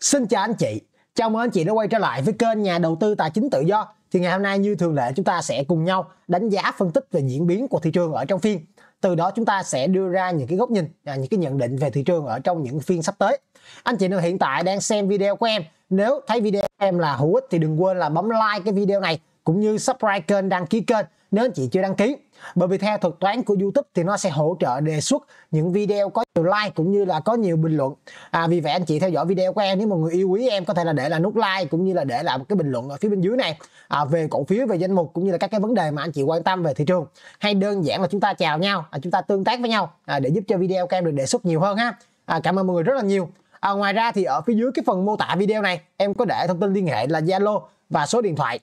Xin chào anh chị, chào mừng anh chị đã quay trở lại với kênh nhà đầu tư tài chính tự do. Thì ngày hôm nay như thường lệ chúng ta sẽ cùng nhau đánh giá phân tích về diễn biến của thị trường ở trong phiên. Từ đó chúng ta sẽ đưa ra những cái góc nhìn, à, những cái nhận định về thị trường ở trong những phiên sắp tới. Anh chị nào hiện tại đang xem video của em, nếu thấy video của em là hữu ích thì đừng quên là bấm like cái video này cũng như subscribe kênh, đăng ký kênh nếu anh chị chưa đăng ký. Bởi vì theo thuật toán của YouTube thì nó sẽ hỗ trợ đề xuất những video có nhiều like cũng như là có nhiều bình luận. À, vì vậy anh chị theo dõi video của em nếu mọi người yêu quý em có thể là để là nút like cũng như là để lại một cái bình luận ở phía bên dưới này à, về cổ phiếu, về danh mục cũng như là các cái vấn đề mà anh chị quan tâm về thị trường. Hay đơn giản là chúng ta chào nhau, à, chúng ta tương tác với nhau à, để giúp cho video của em được đề xuất nhiều hơn ha. À, cảm ơn mọi người rất là nhiều. À, ngoài ra thì ở phía dưới cái phần mô tả video này em có để thông tin liên hệ là Zalo và số điện thoại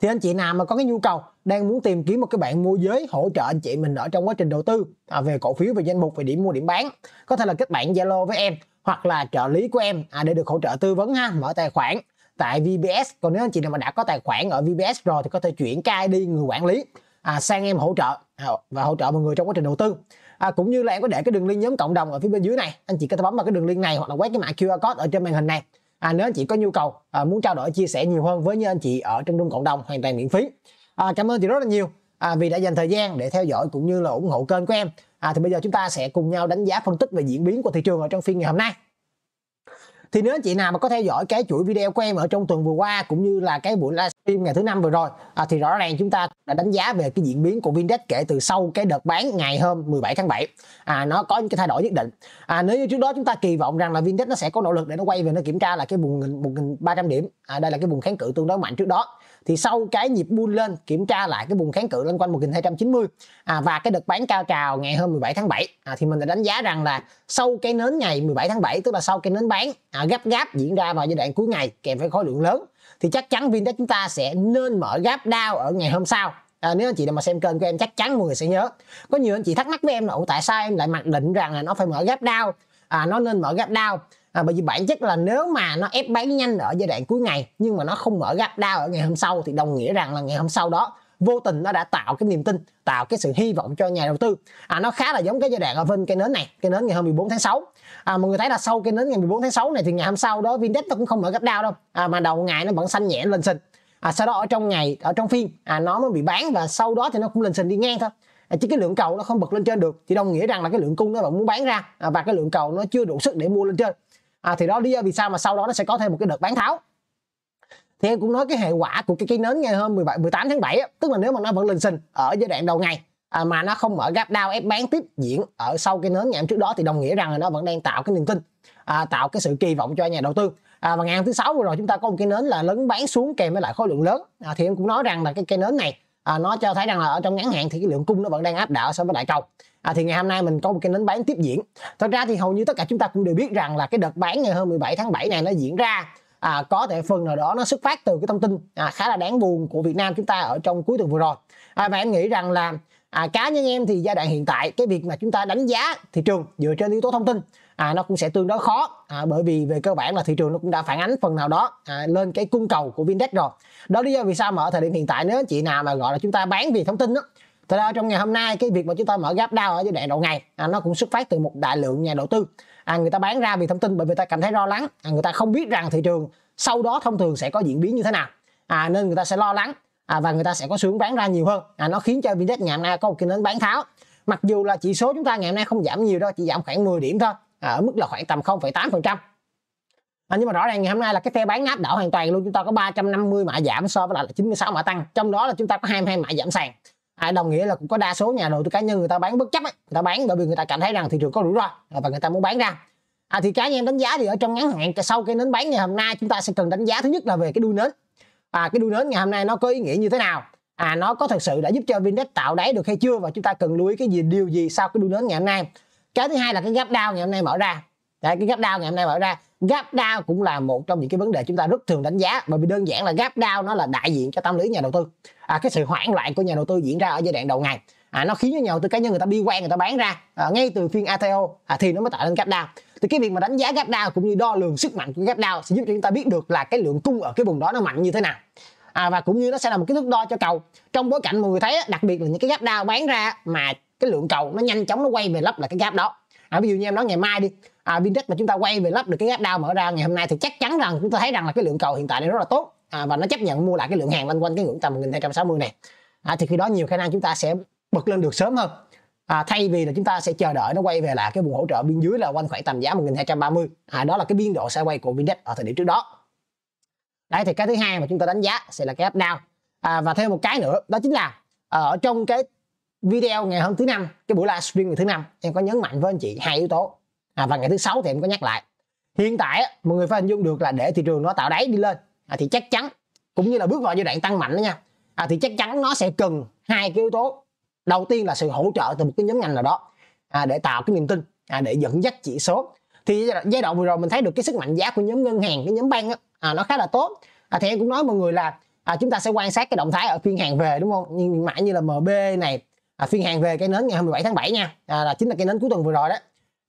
thì anh chị nào mà có cái nhu cầu đang muốn tìm kiếm một cái bạn môi giới hỗ trợ anh chị mình ở trong quá trình đầu tư à, về cổ phiếu về danh mục về điểm mua điểm bán có thể là kết bạn zalo với em hoặc là trợ lý của em à, để được hỗ trợ tư vấn ha mở tài khoản tại VBS còn nếu anh chị nào mà đã có tài khoản ở VBS rồi thì có thể chuyển cai đi người quản lý à, sang em hỗ trợ à, và hỗ trợ mọi người trong quá trình đầu tư à, cũng như là em có để cái đường link nhóm cộng đồng ở phía bên dưới này anh chị có thể bấm vào cái đường link này hoặc là quét cái mã QR code ở trên màn hình này à, nếu anh chị có nhu cầu à, muốn trao đổi chia sẻ nhiều hơn với như anh chị ở trong trung cộng đồng hoàn toàn miễn phí à, cảm ơn chị rất là nhiều à, vì đã dành thời gian để theo dõi cũng như là ủng hộ kênh của em à, thì bây giờ chúng ta sẽ cùng nhau đánh giá phân tích về diễn biến của thị trường ở trong phiên ngày hôm nay thì nếu anh chị nào mà có theo dõi cái chuỗi video của em ở trong tuần vừa qua cũng như là cái buổi live phiên ngày thứ năm vừa rồi à, thì rõ ràng chúng ta đã đánh giá về cái diễn biến của Vindex kể từ sau cái đợt bán ngày hôm 17 tháng 7 à, nó có những cái thay đổi nhất định à, nếu như trước đó chúng ta kỳ vọng rằng là Vindex nó sẽ có nỗ lực để nó quay về nó kiểm tra là cái vùng 1.300 điểm à, đây là cái vùng kháng cự tương đối mạnh trước đó thì sau cái nhịp bull lên kiểm tra lại cái vùng kháng cự lên quanh 1290 à, và cái đợt bán cao trào ngày hôm 17 tháng 7 à, thì mình đã đánh giá rằng là sau cái nến ngày 17 tháng 7 tức là sau cái nến bán à, gấp gáp diễn ra vào giai đoạn cuối ngày kèm với khối lượng lớn thì chắc chắn Vindex chúng ta sẽ nên mở gap down ở ngày hôm sau à, nếu anh chị nào mà xem kênh của em chắc chắn mọi người sẽ nhớ có nhiều anh chị thắc mắc với em là tại sao em lại mặc định rằng là nó phải mở gap down à, nó nên mở gap down à, bởi vì bản chất là nếu mà nó ép bán nhanh ở giai đoạn cuối ngày nhưng mà nó không mở gap down ở ngày hôm sau thì đồng nghĩa rằng là ngày hôm sau đó vô tình nó đã tạo cái niềm tin tạo cái sự hy vọng cho nhà đầu tư à, nó khá là giống cái giai đoạn ở vinh cây nến này cây nến ngày hôm 14 tháng 6 à, mọi người thấy là sau cây nến ngày 14 tháng 6 này thì ngày hôm sau đó Vindex nó cũng không mở gấp đau đâu à, mà đầu ngày nó vẫn xanh nhẹ lên sình à, sau đó ở trong ngày ở trong phiên à, nó mới bị bán và sau đó thì nó cũng lên sình đi ngang thôi à, chứ cái lượng cầu nó không bật lên trên được thì đồng nghĩa rằng là cái lượng cung nó vẫn muốn bán ra à, và cái lượng cầu nó chưa đủ sức để mua lên trên à, thì đó lý do vì sao mà sau đó nó sẽ có thêm một cái đợt bán tháo thì em cũng nói cái hệ quả của cái cây nến ngày hôm 17 18 tháng 7 á, tức là nếu mà nó vẫn lên sinh ở giai đoạn đầu ngày à, mà nó không mở gap down ép bán tiếp diễn ở sau cây nến ngày hôm trước đó thì đồng nghĩa rằng là nó vẫn đang tạo cái niềm tin à, tạo cái sự kỳ vọng cho nhà đầu tư à, và ngày hôm thứ sáu vừa rồi chúng ta có một cái nến là lớn bán xuống kèm với lại khối lượng lớn à, thì em cũng nói rằng là cái cây nến này à, nó cho thấy rằng là ở trong ngắn hạn thì cái lượng cung nó vẫn đang áp đảo so với đại cầu à, thì ngày hôm nay mình có một cái nến bán tiếp diễn thật ra thì hầu như tất cả chúng ta cũng đều biết rằng là cái đợt bán ngày hôm 17 tháng 7 này nó diễn ra à, có thể phần nào đó nó xuất phát từ cái thông tin à, khá là đáng buồn của Việt Nam chúng ta ở trong cuối tuần vừa rồi à, và em nghĩ rằng là à, cá nhân em thì giai đoạn hiện tại cái việc mà chúng ta đánh giá thị trường dựa trên yếu tố thông tin à, nó cũng sẽ tương đối khó à, bởi vì về cơ bản là thị trường nó cũng đã phản ánh phần nào đó à, lên cái cung cầu của Vindex rồi đó lý do vì sao mà ở thời điểm hiện tại nếu chị nào mà gọi là chúng ta bán vì thông tin đó Thật ra trong ngày hôm nay cái việc mà chúng ta mở gap down ở giai đoạn đầu ngày à, nó cũng xuất phát từ một đại lượng nhà đầu tư à, người ta bán ra vì thông tin bởi vì người ta cảm thấy lo lắng à, người ta không biết rằng thị trường sau đó thông thường sẽ có diễn biến như thế nào à, nên người ta sẽ lo lắng à, và người ta sẽ có xu hướng bán ra nhiều hơn à, nó khiến cho VNDAX ngày hôm nay có một cái nến bán tháo mặc dù là chỉ số chúng ta ngày hôm nay không giảm nhiều đâu chỉ giảm khoảng 10 điểm thôi à, ở mức là khoảng tầm 0,8% À, nhưng mà rõ ràng ngày hôm nay là cái phe bán áp đảo hoàn toàn luôn chúng ta có 350 mã giảm so với lại là 96 mã tăng trong đó là chúng ta có 22 mã giảm sàn hai đồng nghĩa là cũng có đa số nhà đầu tư cá nhân người ta bán bất chấp ấy. người ta bán bởi vì người ta cảm thấy rằng thị trường có rủi ro và người ta muốn bán ra à, thì cá nhân đánh giá thì ở trong ngắn hạn sau cái nến bán ngày hôm nay chúng ta sẽ cần đánh giá thứ nhất là về cái đuôi nến à cái đuôi nến ngày hôm nay nó có ý nghĩa như thế nào à nó có thật sự đã giúp cho Vindex tạo đáy được hay chưa và chúng ta cần lưu ý cái gì điều gì sau cái đuôi nến ngày hôm nay cái thứ hai là cái gap down ngày hôm nay mở ra Đấy, cái gap down ngày hôm nay mở ra gap down cũng là một trong những cái vấn đề chúng ta rất thường đánh giá bởi vì đơn giản là gap down nó là đại diện cho tâm lý nhà đầu tư à, cái sự hoảng loạn của nhà đầu tư diễn ra ở giai đoạn đầu ngày à, nó khiến cho nhà đầu tư cá nhân người ta bi quan người ta bán ra à, ngay từ phiên ATO à, thì nó mới tạo nên gap down thì cái việc mà đánh giá gap down cũng như đo lường sức mạnh của gap down sẽ giúp cho chúng ta biết được là cái lượng cung ở cái vùng đó nó mạnh như thế nào à, và cũng như nó sẽ là một cái thước đo cho cầu trong bối cảnh mọi người thấy đặc biệt là những cái gap down bán ra mà cái lượng cầu nó nhanh chóng nó quay về lấp lại cái gap đó à, ví dụ như em nói ngày mai đi à, Vindex mà chúng ta quay về lắp được cái gap down mở ra ngày hôm nay thì chắc chắn rằng chúng ta thấy rằng là cái lượng cầu hiện tại này rất là tốt à, và nó chấp nhận mua lại cái lượng hàng quanh quanh cái ngưỡng tầm 1260 này à, thì khi đó nhiều khả năng chúng ta sẽ bật lên được sớm hơn à, thay vì là chúng ta sẽ chờ đợi nó quay về lại cái vùng hỗ trợ biên dưới là quanh khoảng tầm giá 1230 à, đó là cái biên độ sẽ quay của Vindex ở thời điểm trước đó đấy thì cái thứ hai mà chúng ta đánh giá sẽ là cái up down à, và thêm một cái nữa đó chính là à, ở trong cái video ngày hôm thứ năm cái buổi livestream ngày thứ năm em có nhấn mạnh với anh chị hai yếu tố à, và ngày thứ sáu thì em có nhắc lại hiện tại mọi người phải hình dung được là để thị trường nó tạo đáy đi lên à, thì chắc chắn cũng như là bước vào giai đoạn tăng mạnh đó nha à, thì chắc chắn nó sẽ cần hai cái yếu tố đầu tiên là sự hỗ trợ từ một cái nhóm ngành nào đó à, để tạo cái niềm tin à, để dẫn dắt chỉ số thì giai đoạn vừa rồi mình thấy được cái sức mạnh giá của nhóm ngân hàng cái nhóm bank đó, à, nó khá là tốt à, thì em cũng nói mọi người là à, chúng ta sẽ quan sát cái động thái ở phiên hàng về đúng không nhưng mãi như là mb này à, phiên hàng về cái nến ngày 27 tháng 7 nha à, là chính là cái nến cuối tuần vừa rồi đó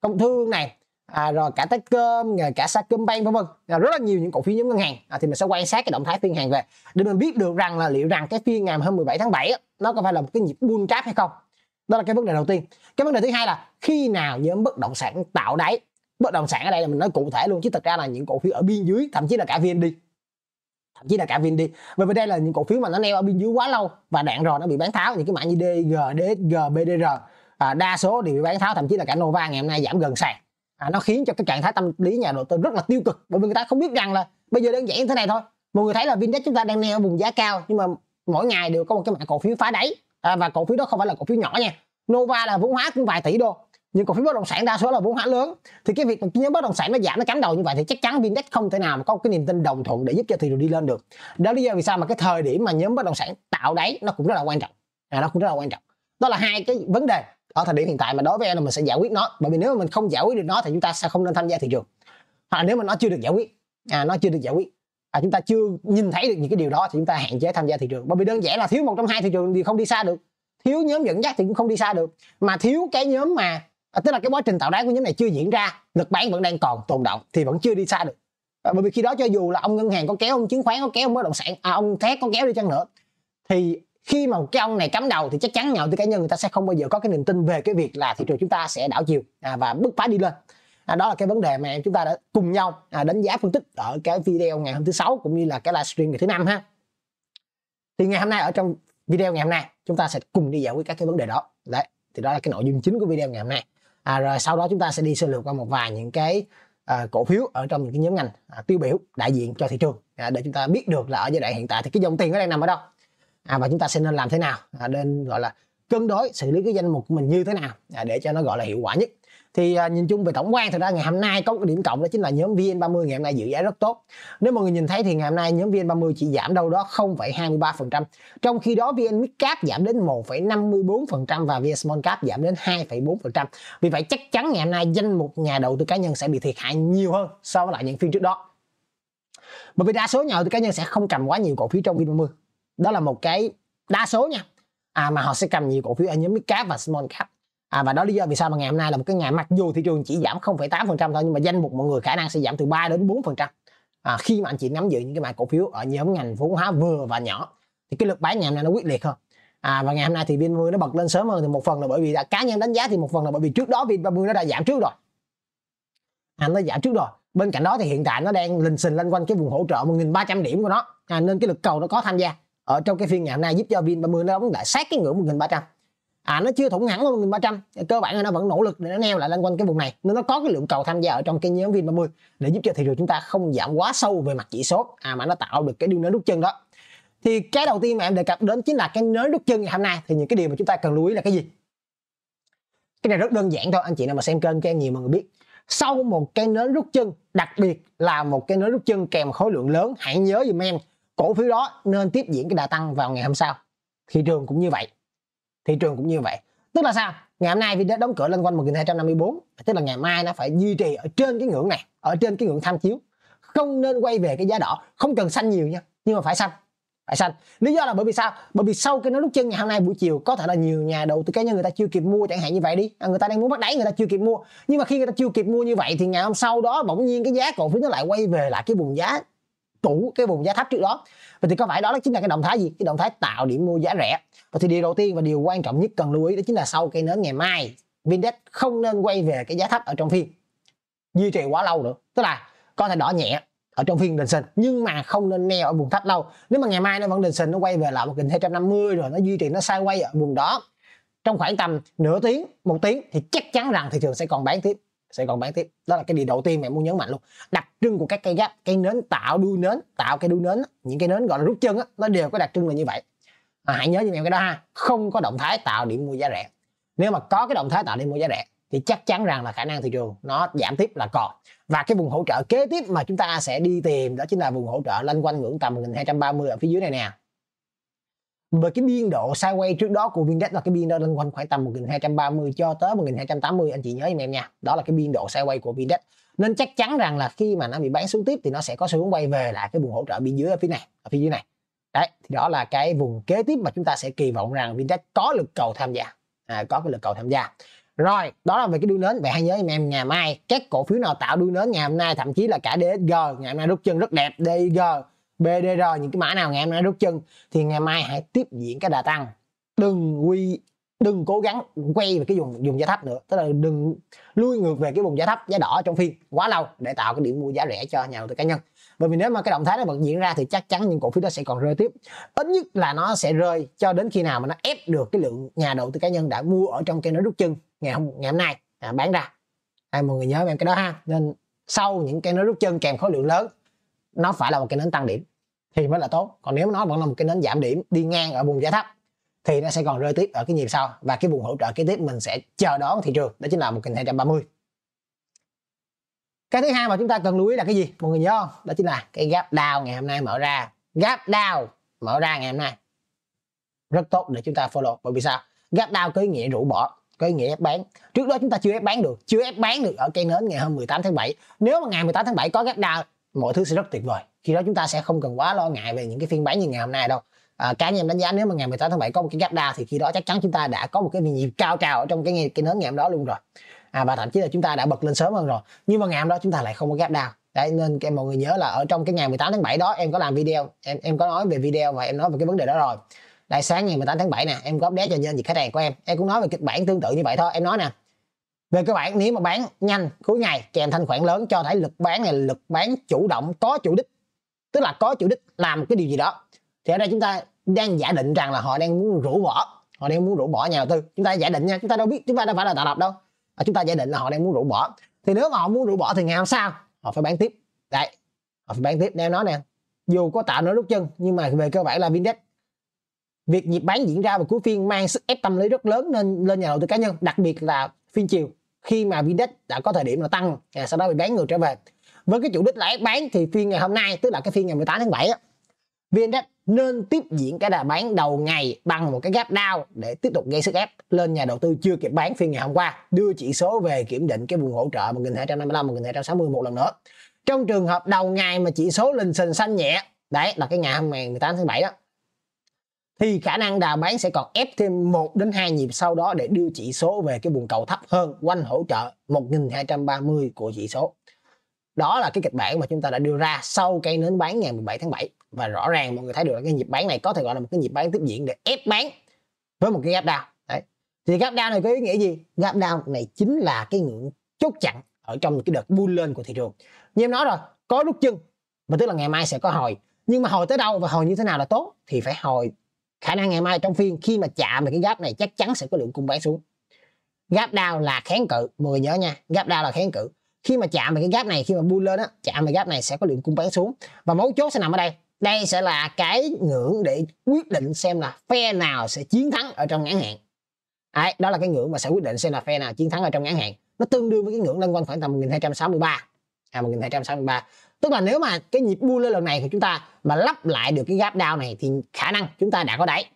công thương này à, rồi cả tết cơm rồi cả Sacombank vân vân à, rất là nhiều những cổ phiếu nhóm ngân hàng à, thì mình sẽ quan sát cái động thái phiên hàng về để mình biết được rằng là liệu rằng cái phiên ngày hôm 17 tháng 7 nó có phải là một cái nhịp bull trap hay không đó là cái vấn đề đầu tiên cái vấn đề thứ hai là khi nào nhóm bất động sản tạo đáy bất động sản ở đây là mình nói cụ thể luôn chứ thật ra là những cổ phiếu ở biên dưới thậm chí là cả VND thậm chí là cả đi bởi vì đây là những cổ phiếu mà nó neo ở biên dưới quá lâu và đạn rồi nó bị bán tháo những cái mã như DG, DSG, BDR à, đa số đều bị bán tháo thậm chí là cả Nova ngày hôm nay giảm gần sàn à, nó khiến cho cái trạng thái tâm lý nhà đầu tư rất là tiêu cực bởi vì người ta không biết rằng là bây giờ đơn giản như thế này thôi mọi người thấy là Vindex chúng ta đang neo vùng giá cao nhưng mà mỗi ngày đều có một cái mã cổ phiếu phá đáy à, và cổ phiếu đó không phải là cổ phiếu nhỏ nha Nova là vốn hóa cũng vài tỷ đô nhưng cổ phiếu bất động sản đa số là vốn hóa lớn thì cái việc nhóm bất động sản nó giảm nó cắm đầu như vậy thì chắc chắn Vindex không thể nào mà có cái niềm tin đồng thuận để giúp cho thị trường đi lên được đó lý do vì sao mà cái thời điểm mà nhóm bất động sản tạo đáy nó cũng rất là quan trọng à, nó cũng rất là quan trọng đó là hai cái vấn đề ở thời điểm hiện tại mà đối với em là mình sẽ giải quyết nó bởi vì nếu mà mình không giải quyết được nó thì chúng ta sẽ không nên tham gia thị trường hoặc là nếu mà nó chưa được giải quyết à, nó chưa được giải quyết à, chúng ta chưa nhìn thấy được những cái điều đó thì chúng ta hạn chế tham gia thị trường bởi vì đơn giản là thiếu một trong hai thị trường thì không đi xa được thiếu nhóm dẫn dắt thì cũng không đi xa được mà thiếu cái nhóm mà à, tức là cái quá trình tạo đáy của nhóm này chưa diễn ra lực bán vẫn đang còn tồn động thì vẫn chưa đi xa được à, bởi vì khi đó cho dù là ông ngân hàng có kéo ông chứng khoán có kéo ông bất động sản à, ông thép có kéo đi chăng nữa thì khi mà cái ông này cắm đầu thì chắc chắn nhà đầu tư cá nhân người ta sẽ không bao giờ có cái niềm tin về cái việc là thị trường chúng ta sẽ đảo chiều à, và bứt phá đi lên à, đó là cái vấn đề mà chúng ta đã cùng nhau à, đánh giá phân tích ở cái video ngày hôm thứ sáu cũng như là cái livestream ngày thứ năm ha thì ngày hôm nay ở trong video ngày hôm nay chúng ta sẽ cùng đi giải quyết các cái vấn đề đó đấy thì đó là cái nội dung chính của video ngày hôm nay à, rồi sau đó chúng ta sẽ đi sơ lược qua một vài những cái à, cổ phiếu ở trong những cái nhóm ngành à, tiêu biểu đại diện cho thị trường à, để chúng ta biết được là ở giai đoạn hiện tại thì cái dòng tiền nó đang nằm ở đâu à, và chúng ta sẽ nên làm thế nào à, nên gọi là cân đối xử lý cái danh mục của mình như thế nào à, để cho nó gọi là hiệu quả nhất thì à, nhìn chung về tổng quan thì ra ngày hôm nay có một điểm cộng đó chính là nhóm VN30 ngày hôm nay dự giá rất tốt nếu mọi người nhìn thấy thì ngày hôm nay nhóm VN30 chỉ giảm đâu đó 0,23% trong khi đó VN Mid giảm đến 1,54% và VN Small Cap giảm đến 2,4% vì vậy chắc chắn ngày hôm nay danh mục nhà đầu tư cá nhân sẽ bị thiệt hại nhiều hơn so với lại những phiên trước đó bởi vì đa số nhà đầu tư cá nhân sẽ không cầm quá nhiều cổ phiếu trong VN30 đó là một cái đa số nha à, mà họ sẽ cầm nhiều cổ phiếu ở nhóm mid cap và small cap à, và đó lý do vì sao mà ngày hôm nay là một cái ngày mặc dù thị trường chỉ giảm 0,8% thôi nhưng mà danh mục mọi người khả năng sẽ giảm từ 3 đến 4% à, khi mà anh chị nắm giữ những cái mã cổ phiếu ở nhóm ngành vốn hóa vừa và nhỏ thì cái lực bán ngày hôm nay nó quyết liệt hơn à, và ngày hôm nay thì Vinmilk nó bật lên sớm hơn thì một phần là bởi vì là cá nhân đánh giá thì một phần là bởi vì trước đó Vinmilk nó đã giảm trước rồi à, nó giảm trước rồi bên cạnh đó thì hiện tại nó đang lình xình lên quanh cái vùng hỗ trợ 1.300 điểm của nó à, nên cái lực cầu nó có tham gia ở trong cái phiên ngày hôm nay giúp cho vin 30 nó đóng lại sát cái ngưỡng 1300 à nó chưa thủng hẳn vào 1300 cơ bản là nó vẫn nỗ lực để nó neo lại lên quanh cái vùng này nên nó có cái lượng cầu tham gia ở trong cái nhóm vin 30 để giúp cho thị trường chúng ta không giảm quá sâu về mặt chỉ số à mà nó tạo được cái đường nới rút chân đó thì cái đầu tiên mà em đề cập đến chính là cái nới rút chân ngày hôm nay thì những cái điều mà chúng ta cần lưu ý là cái gì cái này rất đơn giản thôi anh chị nào mà xem kênh các em nhiều mọi người biết sau một cái nới rút chân đặc biệt là một cái nới rút chân kèm khối lượng lớn hãy nhớ dùm em cổ phiếu đó nên tiếp diễn cái đà tăng vào ngày hôm sau thị trường cũng như vậy thị trường cũng như vậy tức là sao ngày hôm nay vì đã đóng cửa lên quanh 1254 tức là ngày mai nó phải duy trì ở trên cái ngưỡng này ở trên cái ngưỡng tham chiếu không nên quay về cái giá đỏ không cần xanh nhiều nha nhưng mà phải xanh phải xanh lý do là bởi vì sao bởi vì sau cái nó lúc chân ngày hôm nay buổi chiều có thể là nhiều nhà đầu tư cá nhân người ta chưa kịp mua chẳng hạn như vậy đi à, người ta đang muốn bắt đáy người ta chưa kịp mua nhưng mà khi người ta chưa kịp mua như vậy thì ngày hôm sau đó bỗng nhiên cái giá cổ phiếu nó lại quay về lại cái vùng giá tủ cái vùng giá thấp trước đó vậy thì có phải đó, đó chính là cái động thái gì cái động thái tạo điểm mua giá rẻ và thì điều đầu tiên và điều quan trọng nhất cần lưu ý đó chính là sau cây nến ngày mai vindex không nên quay về cái giá thấp ở trong phiên duy trì quá lâu nữa tức là có thể đỏ nhẹ ở trong phiên đình sình nhưng mà không nên neo ở vùng thấp lâu nếu mà ngày mai nó vẫn đình sình nó quay về lại một nghìn hai trăm năm mươi rồi nó duy trì nó sai quay ở vùng đó trong khoảng tầm nửa tiếng một tiếng thì chắc chắn rằng thị trường sẽ còn bán tiếp sẽ còn bán tiếp đó là cái điều đầu tiên mẹ muốn nhấn mạnh luôn đặc trưng của các cây gáp cây nến tạo đuôi nến tạo cái đuôi nến những cái nến gọi là rút chân á nó đều có đặc trưng là như vậy à, hãy nhớ giùm em cái đó ha không có động thái tạo điểm mua giá rẻ nếu mà có cái động thái tạo điểm mua giá rẻ thì chắc chắn rằng là khả năng thị trường nó giảm tiếp là còn và cái vùng hỗ trợ kế tiếp mà chúng ta sẽ đi tìm đó chính là vùng hỗ trợ lanh quanh ngưỡng tầm 1230 ở phía dưới này nè bởi cái biên độ sideways trước đó của VinDex là cái biên độ lên quanh khoảng tầm 1230 cho tới 1280 anh chị nhớ giùm em nha đó là cái biên độ sideways của VinDex nên chắc chắn rằng là khi mà nó bị bán xuống tiếp thì nó sẽ có xu hướng quay về lại cái vùng hỗ trợ bên dưới ở phía này ở phía dưới này đấy thì đó là cái vùng kế tiếp mà chúng ta sẽ kỳ vọng rằng VinTech có lực cầu tham gia à, có cái lực cầu tham gia rồi đó là về cái đuôi nến vậy hãy nhớ em em ngày mai các cổ phiếu nào tạo đuôi nến ngày hôm nay thậm chí là cả DSG ngày hôm nay rút chân rất đẹp DIG BDR những cái mã nào ngày hôm nay rút chân thì ngày mai hãy tiếp diễn cái đà tăng đừng quy đừng cố gắng quay về cái vùng vùng giá thấp nữa tức là đừng lui ngược về cái vùng giá thấp giá đỏ trong phiên quá lâu để tạo cái điểm mua giá rẻ cho nhà đầu tư cá nhân bởi vì nếu mà cái động thái nó vẫn diễn ra thì chắc chắn những cổ phiếu đó sẽ còn rơi tiếp ít nhất là nó sẽ rơi cho đến khi nào mà nó ép được cái lượng nhà đầu tư cá nhân đã mua ở trong cái nó rút chân ngày hôm ngày hôm nay à, bán ra à, mọi người nhớ em cái đó ha nên sau những cái nó rút chân kèm khối lượng lớn nó phải là một cái nến tăng điểm thì mới là tốt còn nếu nó vẫn là một cái nến giảm điểm đi ngang ở vùng giá thấp thì nó sẽ còn rơi tiếp ở cái nhịp sau và cái vùng hỗ trợ kế tiếp mình sẽ chờ đón thị trường đó chính là một 1230 cái thứ hai mà chúng ta cần lưu ý là cái gì mọi người nhớ không đó chính là cái gap down ngày hôm nay mở ra gap down mở ra ngày hôm nay rất tốt để chúng ta follow bởi vì sao gap down có ý nghĩa rũ bỏ có ý nghĩa ép bán trước đó chúng ta chưa ép bán được chưa ép bán được ở cây nến ngày hôm 18 tháng 7 nếu mà ngày 18 tháng 7 có gap down mọi thứ sẽ rất tuyệt vời khi đó chúng ta sẽ không cần quá lo ngại về những cái phiên bán như ngày hôm nay đâu à, cá nhân đánh giá nếu mà ngày 18 tháng 7 có một cái gap down thì khi đó chắc chắn chúng ta đã có một cái nhịp cao trào ở trong cái cái nến ngày hôm đó luôn rồi à, và thậm chí là chúng ta đã bật lên sớm hơn rồi nhưng mà ngày hôm đó chúng ta lại không có gap down đấy nên em mọi người nhớ là ở trong cái ngày 18 tháng 7 đó em có làm video em em có nói về video và em nói về cái vấn đề đó rồi đại sáng ngày 18 tháng 7 nè em có update cho nhân gì khách hàng của em em cũng nói về kịch bản tương tự như vậy thôi em nói nè về cơ bản nếu mà bán nhanh cuối ngày kèm thanh khoản lớn cho thấy lực bán này là lực bán chủ động có chủ đích tức là có chủ đích làm cái điều gì đó thì ở đây chúng ta đang giả định rằng là họ đang muốn rũ bỏ họ đang muốn rũ bỏ nhà đầu tư chúng ta giả định nha chúng ta đâu biết chúng ta đâu phải là tạo lập đâu à, chúng ta giả định là họ đang muốn rũ bỏ thì nếu mà họ muốn rũ bỏ thì ngày hôm sau họ phải bán tiếp đấy họ phải bán tiếp neo nói nè dù có tạo nối rút chân nhưng mà về cơ bản là vindex việc nhịp bán diễn ra vào cuối phiên mang sức ép tâm lý rất lớn nên lên nhà đầu tư cá nhân đặc biệt là phiên chiều khi mà VNDAX đã có thời điểm là tăng à, sau đó bị bán ngược trở về với cái chủ đích là bán thì phiên ngày hôm nay tức là cái phiên ngày 18 tháng 7 á, VNDAX nên tiếp diễn cái đà bán đầu ngày bằng một cái gap down để tiếp tục gây sức ép lên nhà đầu tư chưa kịp bán phiên ngày hôm qua đưa chỉ số về kiểm định cái vùng hỗ trợ 1255 1260 một lần nữa trong trường hợp đầu ngày mà chỉ số lên sình xanh nhẹ đấy là cái ngày hôm ngày 18 tháng 7 đó thì khả năng đà bán sẽ còn ép thêm 1 đến 2 nhịp sau đó để đưa chỉ số về cái vùng cầu thấp hơn quanh hỗ trợ 1230 của chỉ số. Đó là cái kịch bản mà chúng ta đã đưa ra sau cây nến bán ngày 17 tháng 7 và rõ ràng mọi người thấy được cái nhịp bán này có thể gọi là một cái nhịp bán tiếp diễn để ép bán với một cái gap down. Đấy. Thì gap down này có ý nghĩa gì? Gap down này chính là cái ngưỡng chốt chặn ở trong cái đợt bull lên của thị trường. Như em nói rồi, có rút chân và tức là ngày mai sẽ có hồi nhưng mà hồi tới đâu và hồi như thế nào là tốt thì phải hồi khả năng ngày mai trong phiên khi mà chạm về cái gap này chắc chắn sẽ có lượng cung bán xuống gap down là kháng cự mọi người nhớ nha gap down là kháng cự khi mà chạm về cái gap này khi mà bull lên á chạm về gap này sẽ có lượng cung bán xuống và mấu chốt sẽ nằm ở đây đây sẽ là cái ngưỡng để quyết định xem là phe nào sẽ chiến thắng ở trong ngắn hạn Đấy, đó là cái ngưỡng mà sẽ quyết định xem là phe nào chiến thắng ở trong ngắn hạn nó tương đương với cái ngưỡng lên quanh khoảng tầm 1263 à 1263 tức là nếu mà cái nhịp bull lên lần này thì chúng ta mà lắp lại được cái gap down này thì khả năng chúng ta đã có đáy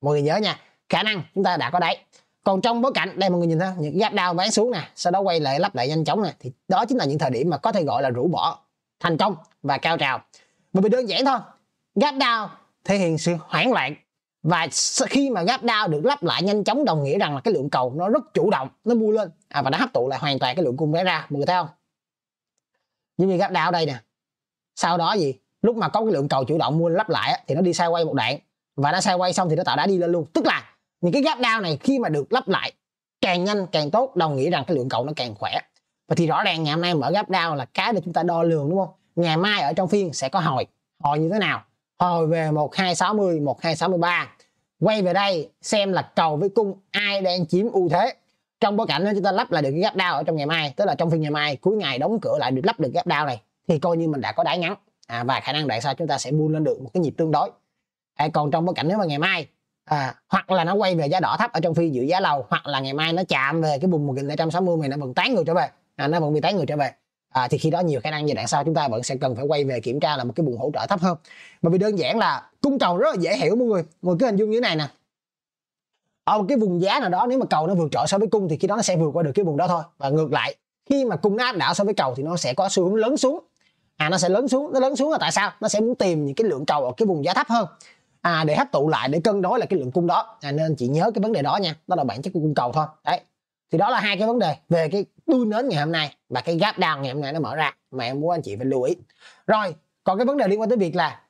mọi người nhớ nha khả năng chúng ta đã có đáy còn trong bối cảnh đây mọi người nhìn thấy những gap down bán xuống nè sau đó quay lại lắp lại nhanh chóng nè thì đó chính là những thời điểm mà có thể gọi là rũ bỏ thành công và cao trào bởi vì đơn giản thôi gap down thể hiện sự hoảng loạn và khi mà gap down được lắp lại nhanh chóng đồng nghĩa rằng là cái lượng cầu nó rất chủ động nó mua lên à, và nó hấp thụ lại hoàn toàn cái lượng cung đấy ra mọi người thấy không giống như gap down đây nè sau đó gì lúc mà có cái lượng cầu chủ động mua lắp lại thì nó đi quay một đoạn và nó quay xong thì nó tạo đá đi lên luôn tức là những cái gap down này khi mà được lắp lại càng nhanh càng tốt đồng nghĩa rằng cái lượng cầu nó càng khỏe và thì rõ ràng ngày hôm nay mở gap down là cái để chúng ta đo lường đúng không ngày mai ở trong phiên sẽ có hồi hồi như thế nào hồi về 1260 1263 quay về đây xem là cầu với cung ai đang chiếm ưu thế trong bối cảnh đó, chúng ta lắp lại được cái gap down ở trong ngày mai tức là trong phiên ngày mai cuối ngày đóng cửa lại được lắp được gap down này thì coi như mình đã có đáy ngắn à, và khả năng đại sao chúng ta sẽ bull lên được một cái nhịp tương đối à, còn trong bối cảnh nếu mà ngày mai à, hoặc là nó quay về giá đỏ thấp ở trong phiên giữ giá lâu hoặc là ngày mai nó chạm về cái vùng 1260 này nó vẫn tán người trở về à, nó vẫn bị tán người trở về à, thì khi đó nhiều khả năng về đại sau chúng ta vẫn sẽ cần phải quay về kiểm tra là một cái vùng hỗ trợ thấp hơn bởi vì đơn giản là cung cầu rất là dễ hiểu mọi người một cái hình dung như thế này nè ở ờ, một cái vùng giá nào đó nếu mà cầu nó vượt trội so với cung thì khi đó nó sẽ vượt qua được cái vùng đó thôi và ngược lại khi mà cung nó áp đảo so với cầu thì nó sẽ có xu hướng lớn xuống à nó sẽ lớn xuống nó lớn xuống là tại sao nó sẽ muốn tìm những cái lượng cầu ở cái vùng giá thấp hơn à để hấp tụ lại để cân đối là cái lượng cung đó à, nên chị nhớ cái vấn đề đó nha đó là bản chất của cung cầu thôi đấy thì đó là hai cái vấn đề về cái đuôi nến ngày hôm nay và cái gap down ngày hôm nay nó mở ra mà em muốn anh chị phải lưu ý rồi còn cái vấn đề liên quan tới việc là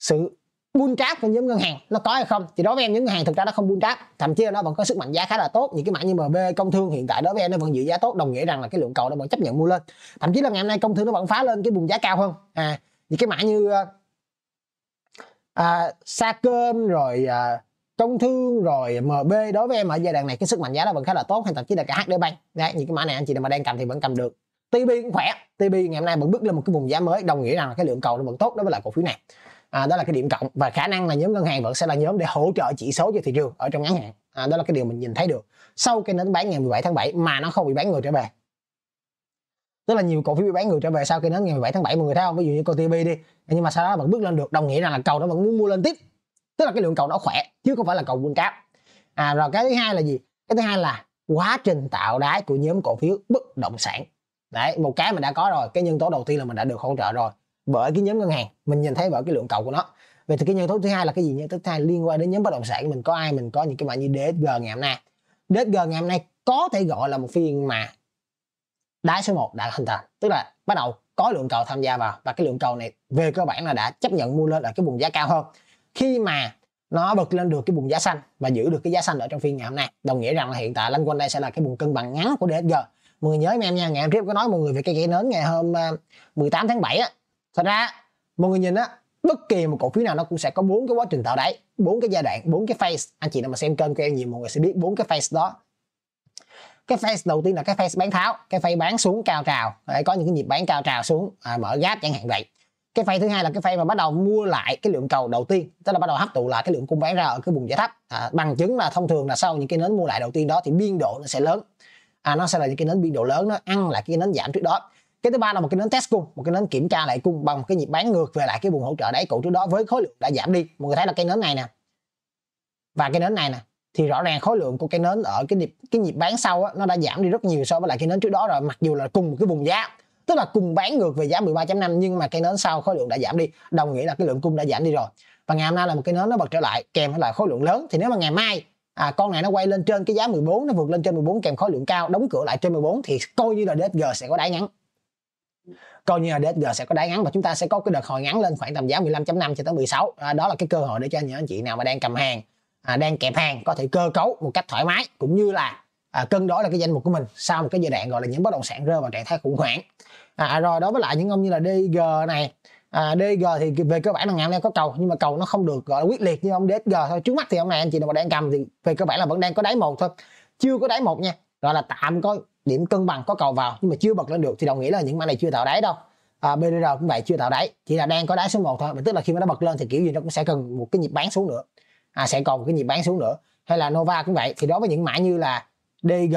sự bull trap của nhóm ngân hàng nó có hay không thì đối với em những ngân hàng thực ra nó không bull trap thậm chí là nó vẫn có sức mạnh giá khá là tốt những cái mã như mb công thương hiện tại đối với em nó vẫn giữ giá tốt đồng nghĩa rằng là cái lượng cầu nó vẫn chấp nhận mua lên thậm chí là ngày hôm nay công thương nó vẫn phá lên cái vùng giá cao hơn à những cái mã như ờ, à, sa cơm rồi à, công thương rồi mb đối với em ở giai đoạn này cái sức mạnh giá nó vẫn khá là tốt hay thậm chí là cả hd bank đấy những cái mã này anh chị mà đang cầm thì vẫn cầm được tb cũng khỏe tb ngày hôm nay vẫn bước lên một cái vùng giá mới đồng nghĩa rằng là cái lượng cầu nó vẫn tốt đối với lại cổ phiếu này à, đó là cái điểm cộng và khả năng là nhóm ngân hàng vẫn sẽ là nhóm để hỗ trợ chỉ số cho thị trường ở trong ngắn hạn à, đó là cái điều mình nhìn thấy được sau cái nến bán ngày 17 tháng 7 mà nó không bị bán người trở về rất là nhiều cổ phiếu bị bán người trở về sau khi nến ngày 17 tháng 7 mọi người thấy không ví dụ như TB đi nhưng mà sau đó vẫn bước lên được đồng nghĩa rằng là cầu nó vẫn muốn mua lên tiếp tức là cái lượng cầu nó khỏe chứ không phải là cầu quân cáp à, rồi cái thứ hai là gì cái thứ hai là quá trình tạo đáy của nhóm cổ phiếu bất động sản đấy một cái mình đã có rồi cái nhân tố đầu tiên là mình đã được hỗ trợ rồi bởi cái nhóm ngân hàng mình nhìn thấy bởi cái lượng cầu của nó vậy thì cái nhân tố thứ hai là cái gì nhân tố thứ hai liên quan đến nhóm bất động sản mình có ai mình có những cái mã như DSG ngày hôm nay DSG ngày hôm nay có thể gọi là một phiên mà đáy số 1 đã hình thành tức là bắt đầu có lượng cầu tham gia vào và cái lượng cầu này về cơ bản là đã chấp nhận mua lên ở cái vùng giá cao hơn khi mà nó bật lên được cái vùng giá xanh và giữ được cái giá xanh ở trong phiên ngày hôm nay đồng nghĩa rằng là hiện tại lanh quanh đây sẽ là cái vùng cân bằng ngắn của DSG mọi người nhớ em nha ngày hôm trước có nói mọi người về cái cây nến ngày hôm 18 ờ, tháng 7 á thật ra mọi người nhìn á bất kỳ một cổ phiếu nào nó cũng sẽ có bốn cái quá trình tạo đáy bốn cái giai đoạn bốn cái phase anh chị nào mà xem kênh của em nhiều mọi người sẽ biết bốn cái phase đó cái phase đầu tiên là cái phase bán tháo cái phase bán xuống cao trào Đấy, có những cái nhịp bán cao trào xuống à, mở gáp chẳng hạn vậy cái phase thứ hai là cái phase mà bắt đầu mua lại cái lượng cầu đầu tiên tức là bắt đầu hấp thụ lại cái lượng cung bán ra ở cái vùng giá thấp à, bằng chứng là thông thường là sau những cái nến mua lại đầu tiên đó thì biên độ nó sẽ lớn à, nó sẽ là những cái nến biên độ lớn nó ăn lại cái nến giảm trước đó cái thứ ba là một cái nến test cung một cái nến kiểm tra lại cung bằng cái nhịp bán ngược về lại cái vùng hỗ trợ đáy cũ trước đó với khối lượng đã giảm đi mọi người thấy là cái nến này nè và cái nến này nè thì rõ ràng khối lượng của cái nến ở cái nhịp cái nhịp bán sau á, nó đã giảm đi rất nhiều so với lại cái nến trước đó rồi mặc dù là cùng một cái vùng giá tức là cùng bán ngược về giá 13.5 nhưng mà cái nến sau khối lượng đã giảm đi đồng nghĩa là cái lượng cung đã giảm đi rồi và ngày hôm nay là một cái nến nó bật trở lại kèm với lại khối lượng lớn thì nếu mà ngày mai à, con này nó quay lên trên cái giá 14 nó vượt lên trên 14 kèm khối lượng cao đóng cửa lại trên 14 thì coi như là DFG sẽ có đáy ngắn coi như là DSG sẽ có đáy ngắn và chúng ta sẽ có cái đợt hồi ngắn lên khoảng tầm giá 15.5 cho tới 16 à, đó là cái cơ hội để cho những anh chị nào mà đang cầm hàng à, đang kẹp hàng có thể cơ cấu một cách thoải mái cũng như là à, cân đối là cái danh mục của mình sau một cái giai đoạn gọi là những bất động sản rơi vào trạng thái khủng hoảng à, à rồi đối với lại những ông như là DG này à, DG thì về cơ bản là ngày hôm nay có cầu nhưng mà cầu nó không được gọi là quyết liệt như ông DG thôi trước mắt thì ông này anh chị nào mà đang cầm thì về cơ bản là vẫn đang có đáy một thôi chưa có đáy một nha gọi là tạm coi điểm cân bằng có cầu vào nhưng mà chưa bật lên được thì đồng nghĩa là những mã này chưa tạo đáy đâu à, BDR cũng vậy chưa tạo đáy chỉ là đang có đáy số 1 thôi tức là khi mà nó bật lên thì kiểu gì nó cũng sẽ cần một cái nhịp bán xuống nữa à, sẽ còn một cái nhịp bán xuống nữa hay là Nova cũng vậy thì đối với những mã như là DG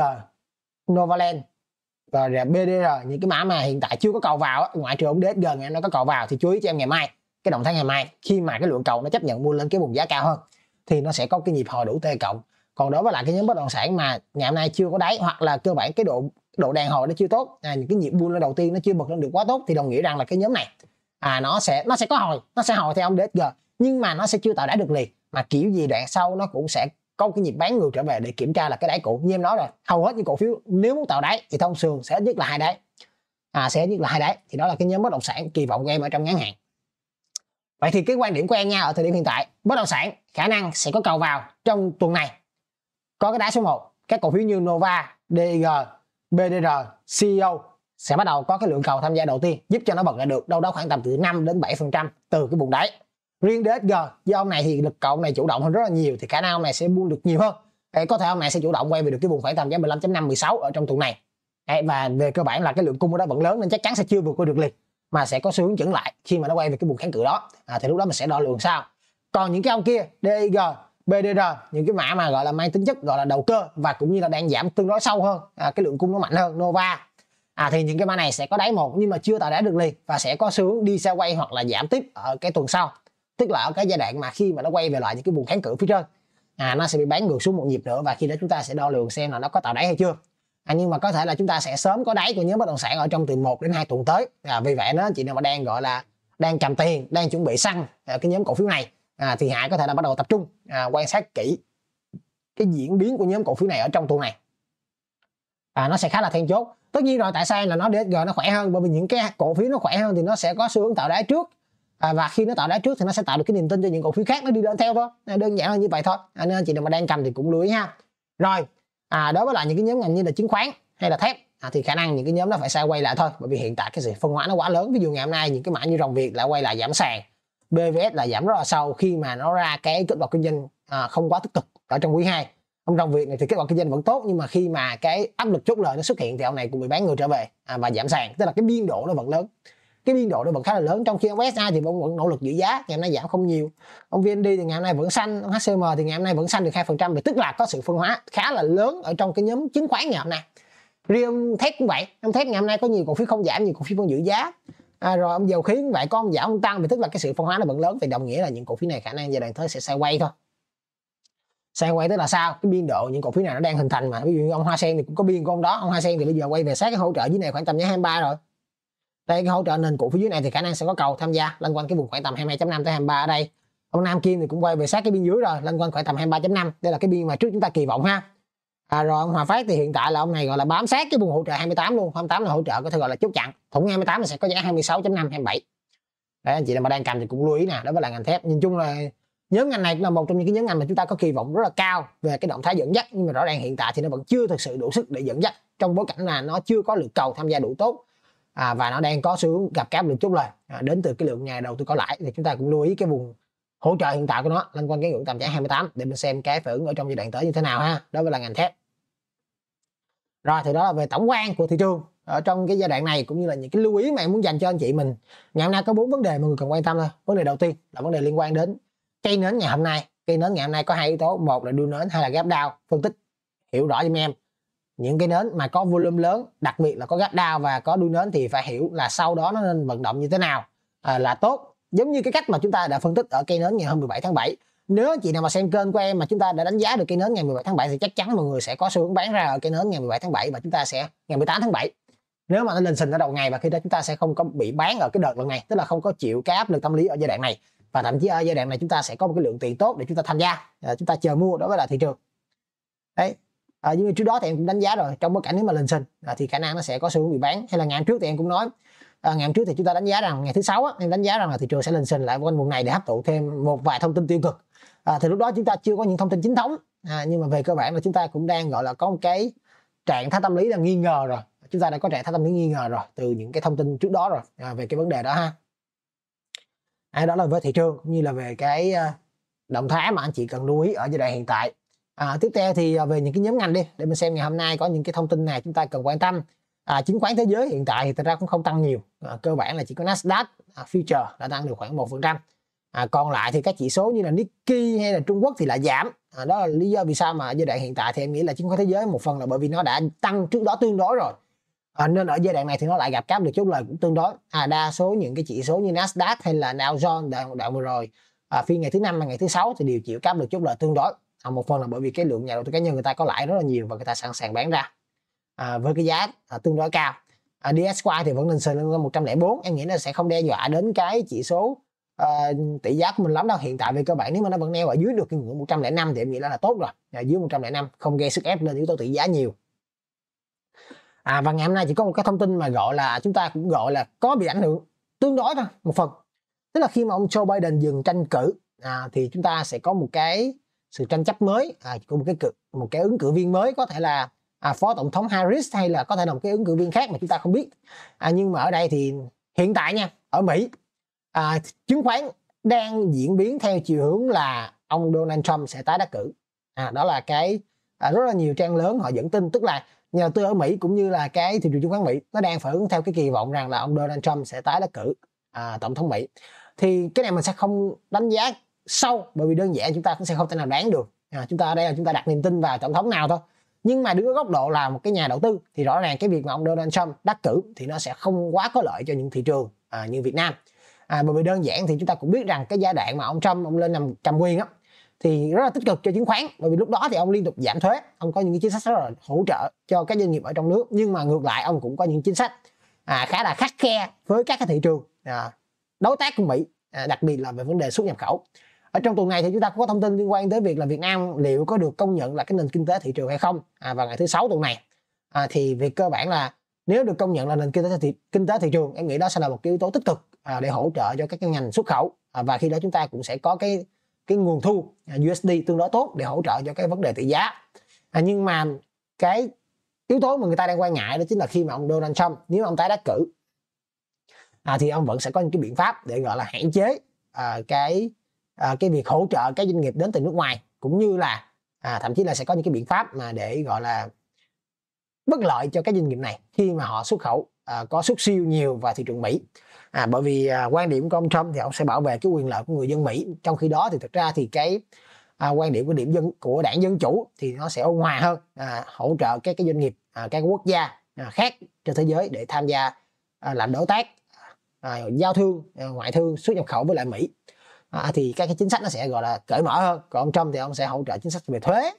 Novaland và BDR những cái mã mà hiện tại chưa có cầu vào ngoại trừ ông DSG ngày nó có cầu vào thì chú ý cho em ngày mai cái động thái ngày mai khi mà cái lượng cầu nó chấp nhận mua lên cái vùng giá cao hơn thì nó sẽ có cái nhịp hồi đủ tê cộng còn đối với lại cái nhóm bất động sản mà ngày hôm nay chưa có đáy hoặc là cơ bản cái độ độ đàn hồi nó chưa tốt à, những cái nhịp bull đầu tiên nó chưa bật lên được quá tốt thì đồng nghĩa rằng là cái nhóm này à nó sẽ nó sẽ có hồi nó sẽ hồi theo ông DSG nhưng mà nó sẽ chưa tạo đáy được liền mà kiểu gì đoạn sau nó cũng sẽ có cái nhịp bán ngược trở về để kiểm tra là cái đáy cũ như em nói rồi hầu hết những cổ phiếu nếu muốn tạo đáy thì thông thường sẽ nhất là hai đáy à, sẽ nhất là hai đáy thì đó là cái nhóm bất động sản kỳ vọng của em ở trong ngắn hạn vậy thì cái quan điểm của em nha ở thời điểm hiện tại bất động sản khả năng sẽ có cầu vào trong tuần này có cái đá số 1 các cổ phiếu như Nova, DG, BDR, CEO sẽ bắt đầu có cái lượng cầu tham gia đầu tiên giúp cho nó bật lại được đâu đó khoảng tầm từ 5 đến 7% từ cái vùng đáy. Riêng DSG do ông này thì lực cầu này chủ động hơn rất là nhiều thì khả năng ông này sẽ buông được nhiều hơn. Đấy, có thể ông này sẽ chủ động quay về được cái vùng khoảng tầm giá 15.5 16 ở trong tuần này. Đấy, và về cơ bản là cái lượng cung ở đó vẫn lớn nên chắc chắn sẽ chưa vượt qua được liền mà sẽ có xu hướng chững lại khi mà nó quay về cái vùng kháng cự đó. À, thì lúc đó mình sẽ đo lường sao. Còn những cái ông kia DIG BDR những cái mã mà gọi là mang tính chất gọi là đầu cơ và cũng như là đang giảm tương đối sâu hơn à, cái lượng cung nó mạnh hơn Nova à, thì những cái mã này sẽ có đáy một nhưng mà chưa tạo đáy được liền và sẽ có xu đi xe quay hoặc là giảm tiếp ở cái tuần sau tức là ở cái giai đoạn mà khi mà nó quay về lại những cái vùng kháng cự phía trên à, nó sẽ bị bán ngược xuống một nhịp nữa và khi đó chúng ta sẽ đo lường xem là nó có tạo đáy hay chưa à, nhưng mà có thể là chúng ta sẽ sớm có đáy của nhóm bất động sản ở trong từ 1 đến 2 tuần tới à, vì vậy nó chị nào mà đang gọi là đang cầm tiền đang chuẩn bị săn à, cái nhóm cổ phiếu này à, thì Hải có thể là bắt đầu tập trung à, quan sát kỹ cái diễn biến của nhóm cổ phiếu này ở trong tuần này à, nó sẽ khá là then chốt tất nhiên rồi tại sao là nó DSG nó khỏe hơn bởi vì những cái cổ phiếu nó khỏe hơn thì nó sẽ có xu hướng tạo đáy trước à, và khi nó tạo đáy trước thì nó sẽ tạo được cái niềm tin cho những cổ phiếu khác nó đi lên theo thôi à, đơn giản là như vậy thôi à, nên chị nào mà đang cầm thì cũng lưu ý ha rồi à, đối với lại những cái nhóm ngành như là chứng khoán hay là thép à, thì khả năng những cái nhóm nó phải sẽ quay lại thôi bởi vì hiện tại cái sự phân hóa nó quá lớn ví dụ ngày hôm nay những cái mã như rồng việt lại quay lại giảm sàn BVS là giảm rất là sâu khi mà nó ra cái kết quả kinh doanh à, không quá tích cực ở trong quý 2 ông trong việc này thì kết quả kinh doanh vẫn tốt nhưng mà khi mà cái áp lực chốt lời nó xuất hiện thì ông này cũng bị bán người trở về à, và giảm sàn tức là cái biên độ nó vẫn lớn cái biên độ nó vẫn khá là lớn trong khi ông SI thì ông vẫn nỗ lực giữ giá ngày hôm nay giảm không nhiều ông VND thì ngày hôm nay vẫn xanh ông HCM thì ngày hôm nay vẫn xanh được 2% trăm, tức là có sự phân hóa khá là lớn ở trong cái nhóm chứng khoán ngày hôm nay riêng thép cũng vậy ông thép ngày hôm nay có nhiều cổ phiếu không giảm nhiều cổ phiếu vẫn giữ giá à, rồi ông dầu khí vậy con ông giảm ông tăng thì tức là cái sự phân hóa nó vẫn lớn thì đồng nghĩa là những cổ phiếu này khả năng giai đoạn tới sẽ quay thôi quay tức là sao cái biên độ những cổ phiếu này nó đang hình thành mà ví dụ như ông hoa sen thì cũng có biên của ông đó ông hoa sen thì bây giờ quay về sát cái hỗ trợ dưới này khoảng tầm giá 23 rồi đây cái hỗ trợ nền cổ phiếu dưới này thì khả năng sẽ có cầu tham gia lăn quanh cái vùng khoảng tầm 22.5 tới 23 ở đây ông nam kim thì cũng quay về sát cái biên dưới rồi lăn quanh khoảng tầm 23.5 đây là cái biên mà trước chúng ta kỳ vọng ha à, rồi ông Hòa Phát thì hiện tại là ông này gọi là bám sát cái vùng hỗ trợ 28 luôn 28 là hỗ trợ có thể gọi là chốt chặn thủng 28 thì sẽ có giá 26.5 27 đấy anh chị nào mà đang cầm thì cũng lưu ý nè đó là ngành thép nhìn chung là nhóm ngành này cũng là một trong những cái nhóm ngành mà chúng ta có kỳ vọng rất là cao về cái động thái dẫn dắt nhưng mà rõ ràng hiện tại thì nó vẫn chưa thực sự đủ sức để dẫn dắt trong bối cảnh là nó chưa có lượng cầu tham gia đủ tốt à, và nó đang có xu hướng gặp cáp được chút lời à, đến từ cái lượng nhà đầu tư có lãi thì chúng ta cũng lưu ý cái vùng hỗ trợ hiện tại của nó liên quan cái ngưỡng tầm giá 28 để mình xem cái phản ứng ở trong giai đoạn tới như thế nào ha đó là ngành thép rồi thì đó là về tổng quan của thị trường ở trong cái giai đoạn này cũng như là những cái lưu ý mà em muốn dành cho anh chị mình ngày hôm nay có bốn vấn đề mọi người cần quan tâm thôi vấn đề đầu tiên là vấn đề liên quan đến cây nến ngày hôm nay cây nến ngày hôm nay có hai yếu tố một là đu nến hay là gáp đao phân tích hiểu rõ giùm em những cái nến mà có volume lớn đặc biệt là có gáp đao và có đu nến thì phải hiểu là sau đó nó nên vận động như thế nào à, là tốt giống như cái cách mà chúng ta đã phân tích ở cây nến ngày hôm 17 tháng 7 nếu chị nào mà xem kênh của em mà chúng ta đã đánh giá được cây nến ngày 17 tháng 7 thì chắc chắn mọi người sẽ có xu hướng bán ra ở cây nến ngày 17 tháng 7 và chúng ta sẽ ngày 18 tháng 7 nếu mà nó lên sình ở đầu ngày và khi đó chúng ta sẽ không có bị bán ở cái đợt lần này tức là không có chịu cái áp lực tâm lý ở giai đoạn này và thậm chí ở giai đoạn này chúng ta sẽ có một cái lượng tiền tốt để chúng ta tham gia à, chúng ta chờ mua đối với là thị trường đấy à, như trước đó thì em cũng đánh giá rồi trong bối cảnh nếu mà lên sình à, thì khả năng nó sẽ có xu hướng bị bán hay là ngày trước thì em cũng nói à, ngày hôm trước thì chúng ta đánh giá rằng ngày thứ sáu em đánh giá rằng là thị trường sẽ lên sình lại quanh vùng này để hấp thụ thêm một vài thông tin tiêu cực à, thì lúc đó chúng ta chưa có những thông tin chính thống à, nhưng mà về cơ bản là chúng ta cũng đang gọi là có một cái trạng thái tâm lý là nghi ngờ rồi chúng ta đã có trạng thái tâm lý nghi ngờ rồi từ những cái thông tin trước đó rồi à, về cái vấn đề đó ha à, đó là với thị trường cũng như là về cái à, động thái mà anh chị cần lưu ý ở giai đoạn hiện tại à, tiếp theo thì à, về những cái nhóm ngành đi để mình xem ngày hôm nay có những cái thông tin nào chúng ta cần quan tâm à, chứng khoán thế giới hiện tại thì thật ra cũng không tăng nhiều à, cơ bản là chỉ có Nasdaq à, future đã tăng được khoảng 1% à, còn lại thì các chỉ số như là Nikkei hay là Trung Quốc thì lại giảm à, đó là lý do vì sao mà giai đoạn hiện tại thì em nghĩ là chứng khoán thế giới một phần là bởi vì nó đã tăng trước đó tương đối rồi à, nên ở giai đoạn này thì nó lại gặp cáp được chút lời cũng tương đối à, đa số những cái chỉ số như Nasdaq hay là Dow Jones đoạn, đoạn vừa rồi à, phiên ngày thứ năm và ngày thứ sáu thì đều chịu cáp được chút lời tương đối à, một phần là bởi vì cái lượng nhà đầu tư cá nhân người ta có lãi rất là nhiều và người ta sẵn sàng bán ra à, với cái giá à, tương đối cao à, DSY thì vẫn nên sờ lên 104 em nghĩ là sẽ không đe dọa đến cái chỉ số à, tỷ giá của mình lắm đâu hiện tại về cơ bản nếu mà nó vẫn neo ở dưới được cái ngưỡng 105 thì em nghĩ là, là tốt rồi à, dưới 105 không gây sức ép lên yếu tố tỷ giá nhiều à, và ngày hôm nay chỉ có một cái thông tin mà gọi là chúng ta cũng gọi là có bị ảnh hưởng tương đối thôi một phần tức là khi mà ông Joe Biden dừng tranh cử à, thì chúng ta sẽ có một cái sự tranh chấp mới à, của một cái cử, một cái ứng cử viên mới có thể là à, phó tổng thống Harris hay là có thể là một cái ứng cử viên khác mà chúng ta không biết à, nhưng mà ở đây thì hiện tại nha ở Mỹ à, chứng khoán đang diễn biến theo chiều hướng là ông Donald Trump sẽ tái đắc cử à, đó là cái à, rất là nhiều trang lớn họ dẫn tin tức là nhà đầu tư ở Mỹ cũng như là cái thị trường chứng khoán Mỹ nó đang phản ứng theo cái kỳ vọng rằng là ông Donald Trump sẽ tái đắc cử à, tổng thống Mỹ thì cái này mình sẽ không đánh giá sâu bởi vì đơn giản chúng ta cũng sẽ không thể nào đoán được à, chúng ta ở đây là chúng ta đặt niềm tin vào tổng thống nào thôi nhưng mà đứng ở góc độ là một cái nhà đầu tư thì rõ ràng cái việc mà ông Donald Trump đắc cử thì nó sẽ không quá có lợi cho những thị trường à, như Việt Nam à, bởi vì đơn giản thì chúng ta cũng biết rằng cái giai đoạn mà ông Trump ông lên nằm cầm quyền á thì rất là tích cực cho chứng khoán bởi vì lúc đó thì ông liên tục giảm thuế ông có những cái chính sách rất là hỗ trợ cho các doanh nghiệp ở trong nước nhưng mà ngược lại ông cũng có những chính sách à, khá là khắc khe với các cái thị trường à, đối tác của Mỹ à, đặc biệt là về vấn đề xuất nhập khẩu ở trong tuần này thì chúng ta có thông tin liên quan tới việc là Việt Nam liệu có được công nhận là cái nền kinh tế thị trường hay không à, vào ngày thứ sáu tuần này à, thì việc cơ bản là nếu được công nhận là nền kinh tế thị, kinh tế thị trường em nghĩ đó sẽ là một cái yếu tố tích cực à, để hỗ trợ cho các ngành xuất khẩu à, và khi đó chúng ta cũng sẽ có cái cái nguồn thu à, USD tương đối tốt để hỗ trợ cho cái vấn đề tỷ giá à, nhưng mà cái yếu tố mà người ta đang quan ngại đó chính là khi mà ông Donald Trump nếu ông tái đắc cử à, thì ông vẫn sẽ có những cái biện pháp để gọi là hạn chế à, cái à, cái việc hỗ trợ các doanh nghiệp đến từ nước ngoài cũng như là à, thậm chí là sẽ có những cái biện pháp mà để gọi là bất lợi cho các doanh nghiệp này khi mà họ xuất khẩu à, có xuất siêu nhiều vào thị trường Mỹ à, bởi vì à, quan điểm của ông Trump thì ông sẽ bảo vệ cái quyền lợi của người dân Mỹ trong khi đó thì thực ra thì cái à, quan điểm của điểm dân của đảng dân chủ thì nó sẽ ôn hòa hơn à, hỗ trợ các cái doanh nghiệp à, các quốc gia à, khác trên thế giới để tham gia à, làm đối tác à, giao thương à, ngoại thương xuất nhập khẩu với lại Mỹ à, thì các cái chính sách nó sẽ gọi là cởi mở hơn còn ông Trump thì ông sẽ hỗ trợ chính sách về thuế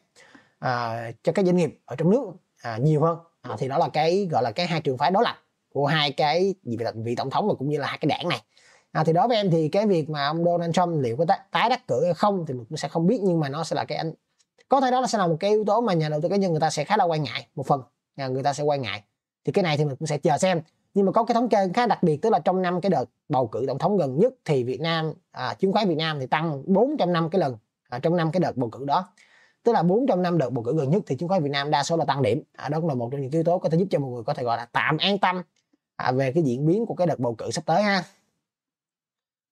à, cho các doanh nghiệp ở trong nước à, nhiều hơn à, thì đó là cái gọi là cái hai trường phái đối lập của hai cái gì là vị tổng thống và cũng như là hai cái đảng này à, thì đối với em thì cái việc mà ông Donald Trump liệu có tái đắc cử hay không thì mình cũng sẽ không biết nhưng mà nó sẽ là cái anh có thể đó là sẽ là một cái yếu tố mà nhà đầu tư cá nhân người ta sẽ khá là quan ngại một phần à, người ta sẽ quan ngại thì cái này thì mình cũng sẽ chờ xem nhưng mà có cái thống kê khá đặc biệt tức là trong năm cái đợt bầu cử tổng thống gần nhất thì Việt Nam à, chứng khoán Việt Nam thì tăng 4 năm cái lần à, trong năm cái đợt bầu cử đó tức là 4 năm đợt bầu cử gần nhất thì chứng khoán Việt Nam đa số là tăng điểm à, đó cũng là một trong những yếu tố có thể giúp cho mọi người có thể gọi là tạm an tâm à, về cái diễn biến của cái đợt bầu cử sắp tới ha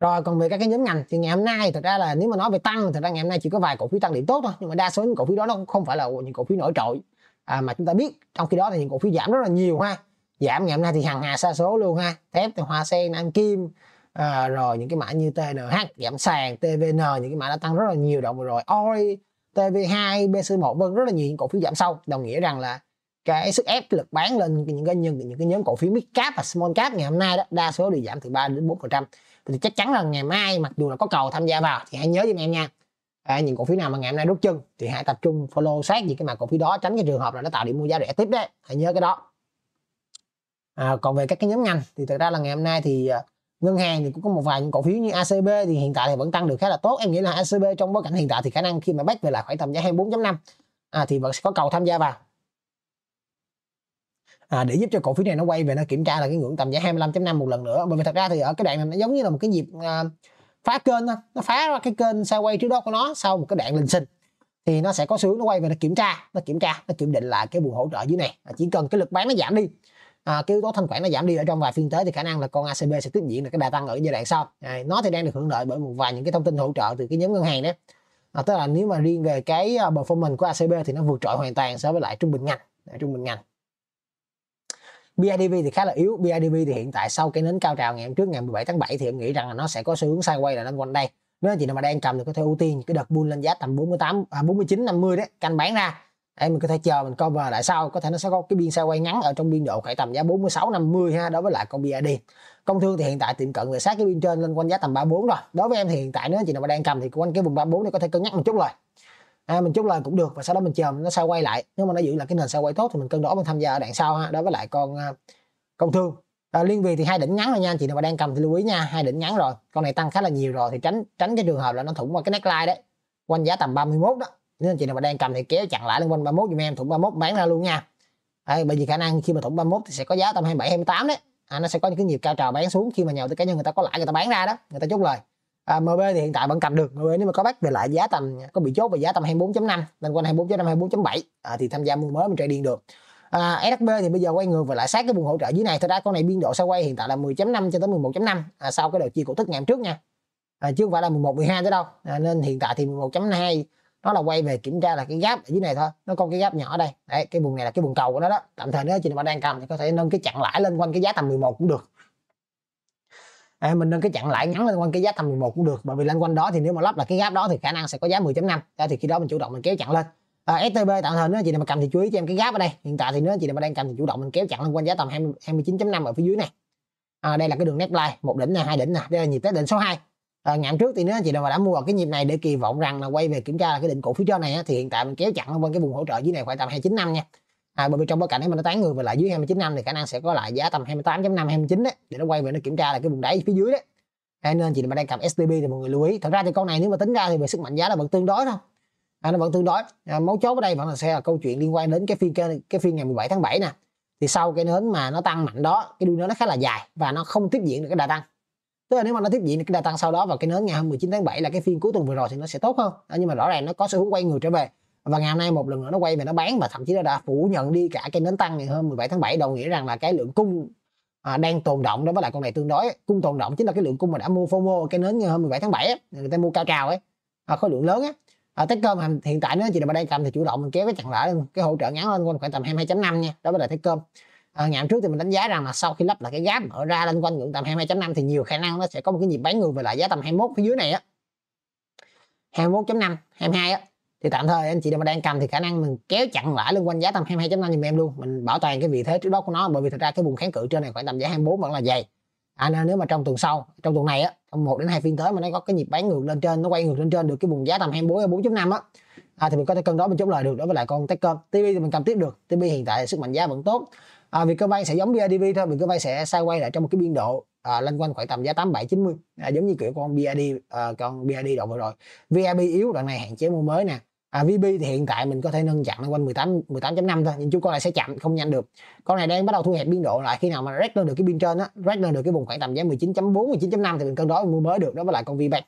rồi còn về các cái nhóm ngành thì ngày hôm nay thật ra là nếu mà nói về tăng thì ra ngày hôm nay chỉ có vài cổ phiếu tăng điểm tốt thôi nhưng mà đa số những cổ phiếu đó nó không phải là những cổ phiếu nổi trội à, mà chúng ta biết trong khi đó thì những cổ phiếu giảm rất là nhiều ha giảm ngày hôm nay thì hằng hà sa số luôn ha thép thì hoa sen nam kim à, rồi những cái mã như TNH giảm sàn TVN những cái mã đã tăng rất là nhiều động rồi oi TV2 BC1 vân rất là nhiều những cổ phiếu giảm sâu đồng nghĩa rằng là cái sức ép lực bán lên những cái nhân những cái nhóm cổ phiếu mid cap và small cap ngày hôm nay đó đa số đều giảm từ 3 đến 4 phần trăm thì chắc chắn là ngày mai mặc dù là có cầu tham gia vào thì hãy nhớ giùm em nha à, những cổ phiếu nào mà ngày hôm nay rút chân thì hãy tập trung follow sát những cái mã cổ phiếu đó tránh cái trường hợp là nó tạo điểm mua giá rẻ tiếp đấy hãy nhớ cái đó à, còn về các cái nhóm ngành thì thực ra là ngày hôm nay thì à, ngân hàng thì cũng có một vài những cổ phiếu như ACB thì hiện tại thì vẫn tăng được khá là tốt em nghĩ là ACB trong bối cảnh hiện tại thì khả năng khi mà back về lại khoảng tầm giá 24.5 à, thì vẫn sẽ có cầu tham gia vào à, để giúp cho cổ phiếu này nó quay về nó kiểm tra là cái ngưỡng tầm giá 25.5 một lần nữa bởi vì thật ra thì ở cái đoạn này nó giống như là một cái nhịp à, phá kênh nó phá ra cái kênh quay trước đó của nó sau một cái đoạn lên sinh thì nó sẽ có xu hướng nó quay về nó kiểm tra nó kiểm tra nó kiểm định lại cái vùng hỗ trợ dưới này à, chỉ cần cái lực bán nó giảm đi à, cái yếu tố thanh khoản nó giảm đi ở trong vài phiên tới thì khả năng là con ACB sẽ tiếp diễn được cái đà tăng ở giai đoạn sau à, nó thì đang được hưởng lợi bởi một vài những cái thông tin hỗ trợ từ cái nhóm ngân hàng đấy, à, tức là nếu mà riêng về cái à, performance của ACB thì nó vượt trội hoàn toàn so với lại trung bình ngành trung bình ngành BIDV thì khá là yếu BIDV thì hiện tại sau cái nến cao trào ngày hôm trước ngày 17 tháng 7 thì em nghĩ rằng là nó sẽ có xu hướng sideways là nó quanh đây nếu chị nào mà đang cầm thì có thể ưu tiên cái đợt bull lên giá tầm 48 à, 49 50 đấy canh bán ra em mình có thể chờ mình cover lại sau có thể nó sẽ có cái biên sao quay ngắn ở trong biên độ khoảng tầm giá 46 50 ha đối với lại con BID công thương thì hiện tại tiệm cận về sát cái biên trên lên quanh giá tầm 34 rồi đối với em thì hiện tại nếu chị nào mà đang cầm thì quanh cái vùng 34 này có thể cân nhắc một chút rồi à, mình chốt lời cũng được và sau đó mình chờ nó sao quay lại nếu mà nó giữ là cái nền sao quay tốt thì mình cân đổ mình tham gia ở đoạn sau ha đối với lại con à, công thương à, liên việt thì hai đỉnh ngắn rồi nha chị nào mà đang cầm thì lưu ý nha hai đỉnh ngắn rồi con này tăng khá là nhiều rồi thì tránh tránh cái trường hợp là nó thủng qua cái neckline đấy quanh giá tầm 31 đó nếu anh chị nào mà đang cầm thì kéo chặn lại lên quanh 31 dùm em thủng 31 bán ra luôn nha Đấy, bởi vì khả năng khi mà thủng 31 thì sẽ có giá tầm 27 28 đấy à, nó sẽ có những cái nhịp cao trào bán xuống khi mà nhà tới tư cá nhân người ta có lãi người ta bán ra đó người ta chốt lời à, MB thì hiện tại vẫn cầm được MB nếu mà có bắt về lại giá tầm có bị chốt về giá tầm 24.5 lên quanh 24.5 24.7 à, thì tham gia mua mới mình trading được à, SHB thì bây giờ quay ngược về lại sát cái vùng hỗ trợ dưới này thật ra con này biên độ sẽ quay hiện tại là 10.5 cho tới 11.5 à, sau cái đợt chia cổ tức ngày hôm trước nha à, chứ không phải là 11 12 tới đâu à, nên hiện tại thì 11.2 nó là quay về kiểm tra là cái gáp ở dưới này thôi nó có cái gáp nhỏ ở đây đấy cái vùng này là cái vùng cầu của nó đó tạm thời nếu chị nào đang cầm thì có thể nâng cái chặn lãi lên quanh cái giá tầm 11 cũng được à, mình nâng cái chặn lãi ngắn lên quanh cái giá tầm 11 cũng được bởi vì lên quanh đó thì nếu mà lắp là cái gáp đó thì khả năng sẽ có giá 10.5 đó thì khi đó mình chủ động mình kéo chặn lên à, STB tạm thời nếu chị nào mà cầm thì chú ý cho em cái gáp ở đây hiện tại thì nếu chị nào mà đang cầm thì chủ động mình kéo chặn lên quanh giá tầm 29.5 ở phía dưới này à, đây là cái đường neckline một đỉnh này hai đỉnh này đây là nhịp tới đỉnh số 2 à, ờ, ngày trước thì nếu chị nào mà đã mua vào cái nhịp này để kỳ vọng rằng là quay về kiểm tra là cái định cổ phiếu trên này á, thì hiện tại mình kéo chặn lên cái vùng hỗ trợ dưới này khoảng tầm 295 năm nha à, bởi vì trong bối cảnh này mà nó tán người về lại dưới 29 năm thì khả năng sẽ có lại giá tầm 28.5 29 đấy để nó quay về nó kiểm tra là cái vùng đáy phía dưới đấy à, nên chị nào mà đang cầm SPB thì mọi người lưu ý thật ra thì con này nếu mà tính ra thì về sức mạnh giá là vẫn tương đối thôi à, nó vẫn tương đối à, mấu chốt ở đây vẫn là sẽ là câu chuyện liên quan đến cái phiên cái phiên ngày 17 tháng 7 nè thì sau cái nến mà nó tăng mạnh đó cái đuôi nó khá là dài và nó không tiếp diễn được cái đà tăng tức là nếu mà nó tiếp diễn cái đà tăng sau đó và cái nến ngày hôm 19 tháng 7 là cái phiên cuối tuần vừa rồi thì nó sẽ tốt hơn à, nhưng mà rõ ràng nó có xu hướng quay người trở về và ngày hôm nay một lần nữa nó quay về nó bán và thậm chí nó đã phủ nhận đi cả cái nến tăng ngày hôm 17 tháng 7 đồng nghĩa rằng là cái lượng cung à, đang tồn động đó với lại con này tương đối cung tồn động chính là cái lượng cung mà đã mua FOMO cái nến ngày hôm 17 tháng 7 ấy, người ta mua cao trào ấy à, khối lượng lớn ấy à, Techcom hiện tại nó chỉ là đang cầm thì chủ động mình kéo cái chặn lại cái hỗ trợ ngắn lên khoảng tầm 22.5 nha đó mới là Techcom à, ngày hôm trước thì mình đánh giá rằng là sau khi lắp lại cái gáp mở ra lên quanh ngưỡng tầm 22.5 thì nhiều khả năng nó sẽ có một cái nhịp bán ngược về lại giá tầm 21 phía dưới này á 21.5 22 á thì tạm thời anh chị mà đang cầm thì khả năng mình kéo chặn lại lên quanh giá tầm 22.5 dùm em luôn mình bảo toàn cái vị thế trước đó của nó bởi vì thật ra cái vùng kháng cự trên này khoảng tầm giá 24 vẫn là dày à, nên nếu mà trong tuần sau trong tuần này á trong một đến hai phiên tới mà nó có cái nhịp bán ngược lên trên nó quay ngược lên trên được cái vùng giá tầm 24 4.5 á à, thì mình có thể cân đó mình chốt lời được đối với lại con tech cơm TV thì mình cầm tiếp được TV hiện tại sức mạnh giá vẫn tốt à, Vietcombank sẽ giống BIDV thôi cơ Vietcombank sẽ quay lại trong một cái biên độ à, loanh quanh khoảng tầm giá 87 90 à, giống như kiểu con BID à, con BID đoạn vừa rồi VIB yếu đoạn này hạn chế mua mới nè à, VB thì hiện tại mình có thể nâng chặn lên quanh 18 18.5 thôi nhưng chú con lại sẽ chậm không nhanh được con này đang bắt đầu thu hẹp biên độ lại khi nào mà rét lên được cái biên trên á rét lên được cái vùng khoảng tầm giá 19.4 19.5 thì mình cân đối mua mới được đó với lại con VBank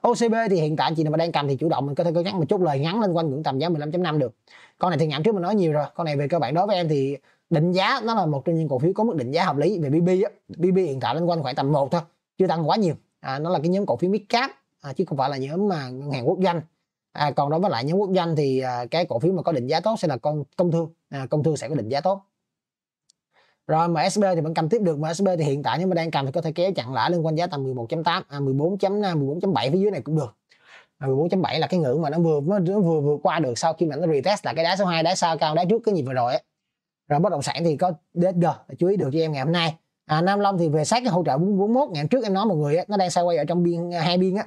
OCB thì hiện tại chị nào mà đang cầm thì chủ động mình có thể cân nhắc một chút lời ngắn lên quanh ngưỡng tầm giá 15.5 được con này thì ngạm trước mình nói nhiều rồi con này về cơ bản đối với em thì định giá nó là một trong những cổ phiếu có mức định giá hợp lý về BB á. BB hiện tại lên quanh khoảng tầm một thôi chưa tăng quá nhiều à, nó là cái nhóm cổ phiếu mid cap à, chứ không phải là nhóm mà ngân hàng quốc doanh à, còn đối với lại nhóm quốc doanh thì à, cái cổ phiếu mà có định giá tốt sẽ là con công thương à, công thương sẽ có định giá tốt rồi MSB thì vẫn cầm tiếp được MSB thì hiện tại nếu mà đang cầm thì có thể kéo chặn lại lên quanh giá tầm 11.8 à, 14 14.7 à, phía dưới này cũng được à, 14.7 là cái ngưỡng mà nó vừa nó vừa vượt qua được sau khi mà nó retest là cái đá số 2 đá sau cao đá trước cái gì vừa rồi ấy rồi bất động sản thì có DSG chú ý được cho em ngày hôm nay à, Nam Long thì về sát cái hỗ trợ 441 ngày trước em nói mọi người ấy, nó đang xoay quay ở trong biên à, hai biên á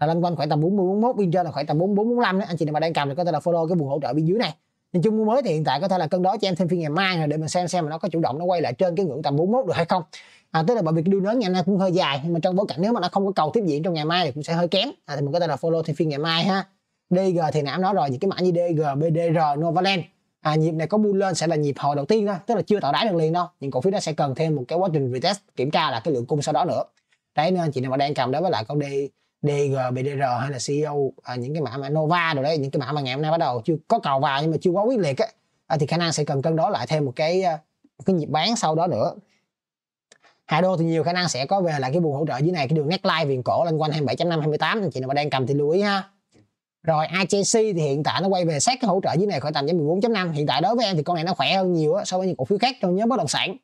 là lăn quanh khoảng tầm 40 41 biên trên là khoảng tầm 44 45 đó. anh chị nào mà đang cầm thì có thể là follow cái vùng hỗ trợ bên dưới này nhìn chung mua mới thì hiện tại có thể là cân đối cho em thêm phiên ngày mai rồi để mình xem xem mà nó có chủ động nó quay lại trên cái ngưỡng tầm 41 được hay không à, tức là bởi vì cái đu nớn ngày nay cũng hơi dài nhưng mà trong bối cảnh nếu mà nó không có cầu tiếp diễn trong ngày mai thì cũng sẽ hơi kém à, thì mình có thể là follow thêm phiên ngày mai ha DG thì nãy nói rồi những cái mã như DG, BDR, Novaland à, nhịp này có bu lên sẽ là nhịp hồi đầu tiên đó, tức là chưa tạo đáy được liền đâu Nhưng cổ phiếu nó sẽ cần thêm một cái quá trình retest kiểm tra là cái lượng cung sau đó nữa đấy nên anh chị nào mà đang cầm đó với lại con D DG, BDR hay là CEO à, những cái mã mà Nova rồi đấy những cái mã mà ngày hôm nay bắt đầu chưa có cầu vào nhưng mà chưa quá quyết liệt á à, thì khả năng sẽ cần cân đối lại thêm một cái à, một cái nhịp bán sau đó nữa Hà Đô thì nhiều khả năng sẽ có về là cái vùng hỗ trợ dưới này cái đường neckline viền cổ lên quanh 27.5 28 chị nào mà đang cầm thì lưu ý ha rồi IJC thì hiện tại nó quay về sát cái hỗ trợ dưới này khỏi tầm giá 14.5 hiện tại đối với em thì con này nó khỏe hơn nhiều so với những cổ phiếu khác trong nhóm bất động sản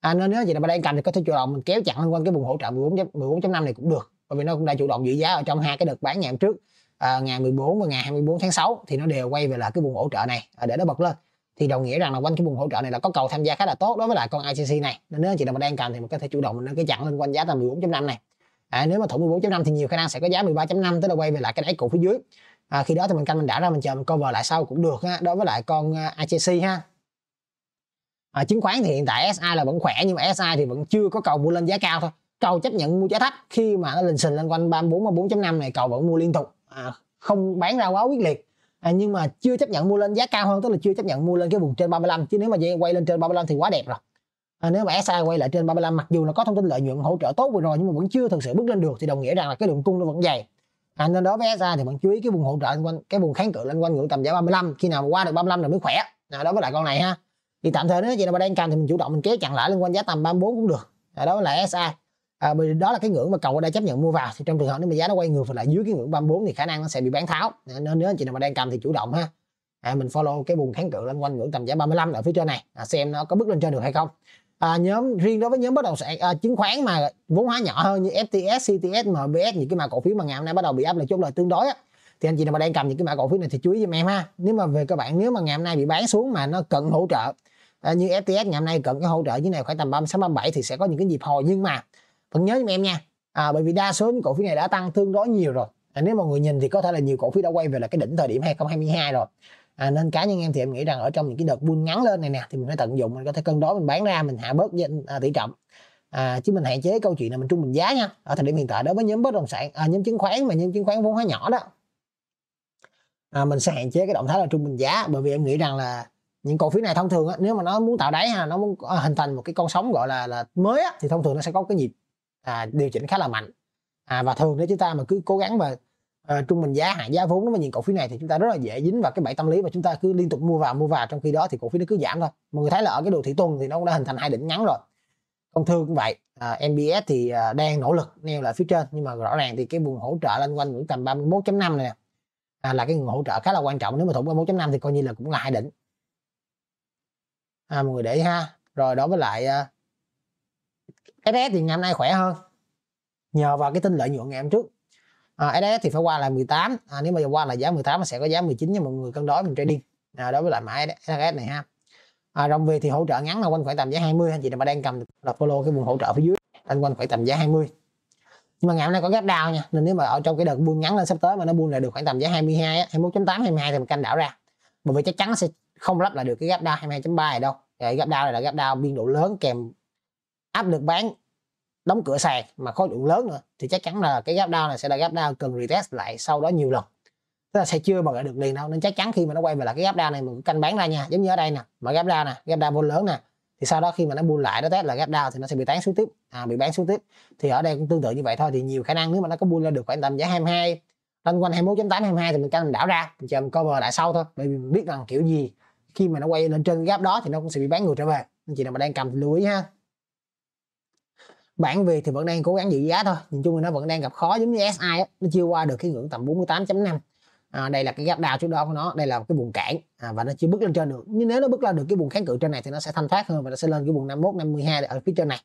à, nên nếu chị nào đang cầm thì có thể chủ động mình kéo chặn lên quanh cái vùng hỗ trợ 14.5 này cũng được bởi vì nó cũng đã chủ động giữ giá ở trong hai cái đợt bán ngày hôm trước à, ngày 14 và ngày 24 tháng 6 thì nó đều quay về là cái vùng hỗ trợ này à, để nó bật lên thì đồng nghĩa rằng là quanh cái vùng hỗ trợ này là có cầu tham gia khá là tốt đối với lại con ICC này nên nếu chị nào mà đang cầm thì mình có thể chủ động mình nâng cái chặn lên quanh giá tầm 14.5 này à, nếu mà thủng 14.5 thì nhiều khả năng sẽ có giá 13.5 tới là quay về lại cái đáy cổ phía dưới à, khi đó thì mình canh mình đã ra mình chờ mình cover lại sau cũng được ha đối với lại con IJC à, ha à, chứng khoán thì hiện tại SI là vẫn khỏe nhưng mà SI thì vẫn chưa có cầu mua lên giá cao thôi cầu chấp nhận mua giá thấp khi mà nó lình xình lên quanh 34 4.5 này cầu vẫn mua liên tục à, không bán ra quá quyết liệt à, nhưng mà chưa chấp nhận mua lên giá cao hơn tức là chưa chấp nhận mua lên cái vùng trên 35 chứ nếu mà vậy quay lên trên 35 thì quá đẹp rồi à, nếu mà SI quay lại trên 35 mặc dù là có thông tin lợi nhuận hỗ trợ tốt vừa rồi nhưng mà vẫn chưa thực sự bước lên được thì đồng nghĩa rằng là cái lượng cung nó vẫn dày anh nên đó vé ra thì bạn chú ý cái vùng hỗ trợ lên quanh cái vùng kháng cự lên quanh ngưỡng tầm giá 35 khi nào mà qua được 35 là mới khỏe à, đó với lại con này ha thì tạm thời nếu chị nào mà đang cầm thì mình chủ động mình kéo chặn lại lên quanh giá tầm 34 cũng được à, đó là SI à, đó là cái ngưỡng mà cầu ở chấp nhận mua vào thì trong trường hợp nếu mà giá nó quay ngược lại dưới cái ngưỡng 34 thì khả năng nó sẽ bị bán tháo à, nên nếu anh chị nào mà đang cầm thì chủ động ha à, mình follow cái vùng kháng cự lên quanh ngưỡng tầm giá 35 ở phía trên này à, xem nó có bước lên trên được hay không à, nhóm riêng đối với nhóm bất động sản à, chứng khoán mà vốn hóa nhỏ hơn như FTS, CTS, MBS những cái mã cổ phiếu mà ngày hôm nay bắt đầu bị áp lực chốt lời tương đối á, thì anh chị nào mà đang cầm những cái mã cổ phiếu này thì chú ý giùm em ha nếu mà về các bạn nếu mà ngày hôm nay bị bán xuống mà nó cần hỗ trợ à, như FTS ngày hôm nay cần cái hỗ trợ như này khoảng tầm 36 37 thì sẽ có những cái nhịp hồi nhưng mà vẫn nhớ giùm em nha à, bởi vì đa số những cổ phiếu này đã tăng tương đối nhiều rồi à, nếu mọi người nhìn thì có thể là nhiều cổ phiếu đã quay về là cái đỉnh thời điểm 2022 rồi à, nên cá nhân em thì em nghĩ rằng ở trong những cái đợt buôn ngắn lên này nè thì mình phải tận dụng mình có thể cân đối mình bán ra mình hạ bớt à, tỷ trọng à, chứ mình hạn chế câu chuyện là mình trung bình giá nha ở thời điểm hiện tại đối với nhóm bất động sản à, nhóm chứng khoán mà nhóm chứng khoán vốn hóa nhỏ đó à, mình sẽ hạn chế cái động thái là trung bình giá bởi vì em nghĩ rằng là những cổ phiếu này thông thường á, nếu mà nó muốn tạo đáy ha nó muốn à, hình thành một cái con sóng gọi là là mới á, thì thông thường nó sẽ có cái nhịp à, điều chỉnh khá là mạnh à, và thường nếu chúng ta mà cứ cố gắng mà uh, trung bình giá hạ giá vốn nếu mà nhìn cổ phiếu này thì chúng ta rất là dễ dính vào cái bẫy tâm lý và chúng ta cứ liên tục mua vào mua vào trong khi đó thì cổ phiếu nó cứ giảm thôi mọi người thấy là ở cái đồ thị tuần thì nó cũng đã hình thành hai đỉnh ngắn rồi công thương cũng vậy à, ờ, MBS thì à, đang nỗ lực neo lại phía trên nhưng mà rõ ràng thì cái vùng hỗ trợ lên quanh ngưỡng tầm 31.5 này nè à, là cái vùng hỗ trợ khá là quan trọng nếu mà thủng 31.5 thì coi như là cũng là hai đỉnh à, mọi người để ý ha rồi đối với lại à, SS thì ngày hôm nay khỏe hơn nhờ vào cái tin lợi nhuận ngày hôm trước à, SSS thì phải qua là 18 à, nếu mà qua là giá 18 nó sẽ có giá 19 cho mọi người cân đối mình trading à, đối với lại mã SSS này ha à, rồng về thì hỗ trợ ngắn là quanh khoảng tầm giá 20 anh chị nào mà đang cầm là follow cái vùng hỗ trợ phía dưới anh quanh khoảng tầm giá 20 nhưng mà ngày hôm nay có gap down nha nên nếu mà ở trong cái đợt buông ngắn lên sắp tới mà nó buông lại được khoảng tầm giá 22 21.8 22 thì mình canh đảo ra bởi vì chắc chắn sẽ không lắp lại được cái gap down 22.3 này đâu cái gap down này là gap down biên độ lớn kèm áp lực bán đóng cửa sàn mà khối lượng lớn nữa thì chắc chắn là cái gap down này sẽ là gap down cần retest lại sau đó nhiều lần tức là sẽ chưa mà lại được liền đâu nên chắc chắn khi mà nó quay về là cái gap down này mình canh bán ra nha giống như ở đây nè mà gap down nè gap down vô lớn nè thì sau đó khi mà nó bull lại nó test là gap down thì nó sẽ bị tán xuống tiếp à, bị bán xuống tiếp thì ở đây cũng tương tự như vậy thôi thì nhiều khả năng nếu mà nó có bull lên được khoảng tầm giá 22 lên quanh 21.8 22 thì mình canh mình đảo ra mình chờ mình cover lại sau thôi bởi vì mình biết rằng kiểu gì khi mà nó quay lên trên gap đó thì nó cũng sẽ bị bán ngược trở về anh chị nào mà đang cầm thì lưu ý ha bản Việt thì vẫn đang cố gắng giữ giá thôi nhìn chung thì nó vẫn đang gặp khó giống như SI á, nó chưa qua được cái ngưỡng tầm 48.5 à, đây là cái gap đào trước đó của nó đây là cái vùng cản à, và nó chưa bước lên trên được nhưng nếu nó bước lên được cái vùng kháng cự trên này thì nó sẽ thanh thoát hơn và nó sẽ lên cái vùng 51 52 ở phía trên này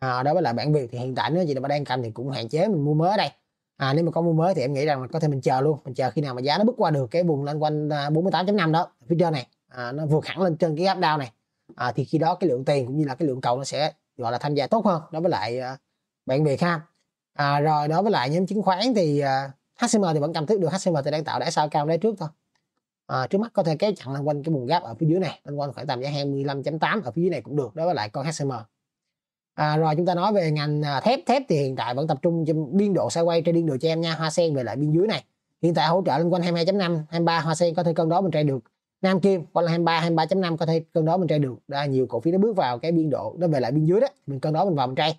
à, đối với lại bản Việt thì hiện tại nếu chị đang cầm thì cũng hạn chế mình mua mới đây à, nếu mà có mua mới thì em nghĩ rằng có thể mình chờ luôn mình chờ khi nào mà giá nó bước qua được cái vùng lên quanh 48.5 à, đó phía trên này à, nó vượt hẳn lên trên cái gap down này à, thì khi đó cái lượng tiền cũng như là cái lượng cầu nó sẽ gọi là tham gia tốt hơn đối với lại à, bạn Việt ha à, rồi đối với lại nhóm chứng khoán thì à, HCM thì vẫn cảm thức được HCM thì đang tạo đáy sao cao đáy trước thôi à, trước mắt có thể kéo chặn lên quanh cái vùng gap ở phía dưới này lên quanh khoảng tầm giá 25.8 ở phía dưới này cũng được đối với lại con HCM à, rồi chúng ta nói về ngành à, thép thép thì hiện tại vẫn tập trung trên biên độ sideways trên biên độ cho em nha hoa sen về lại biên dưới này hiện tại hỗ trợ lên quanh 22.5 23 hoa sen có thể cân đối mình trade được Nam Kim hoặc là 23 23.5 có thể cân đó mình trai được đó, nhiều cổ phiếu nó bước vào cái biên độ nó về lại biên dưới đó mình cân đó mình vào mình trai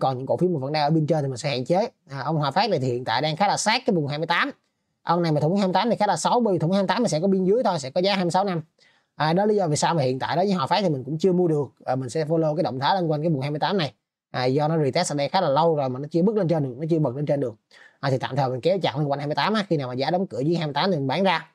còn những cổ phiếu mà vẫn đang ở bên trên thì mình sẽ hạn chế à, ông Hòa Phát này thì hiện tại đang khá là sát cái vùng 28 ông này mà thủng 28 thì khá là xấu bởi vì thủng 28 mình sẽ có biên dưới thôi sẽ có giá 26 năm à, đó lý do vì sao mà hiện tại đó với Hòa Phát thì mình cũng chưa mua được à, mình sẽ follow cái động thái lên quanh cái vùng 28 này à, do nó retest ở đây khá là lâu rồi mà nó chưa bước lên trên được nó chưa bật lên trên được à, thì tạm thời mình kéo chặn lên quanh 28 á. khi nào mà giá đóng cửa dưới 28 thì mình bán ra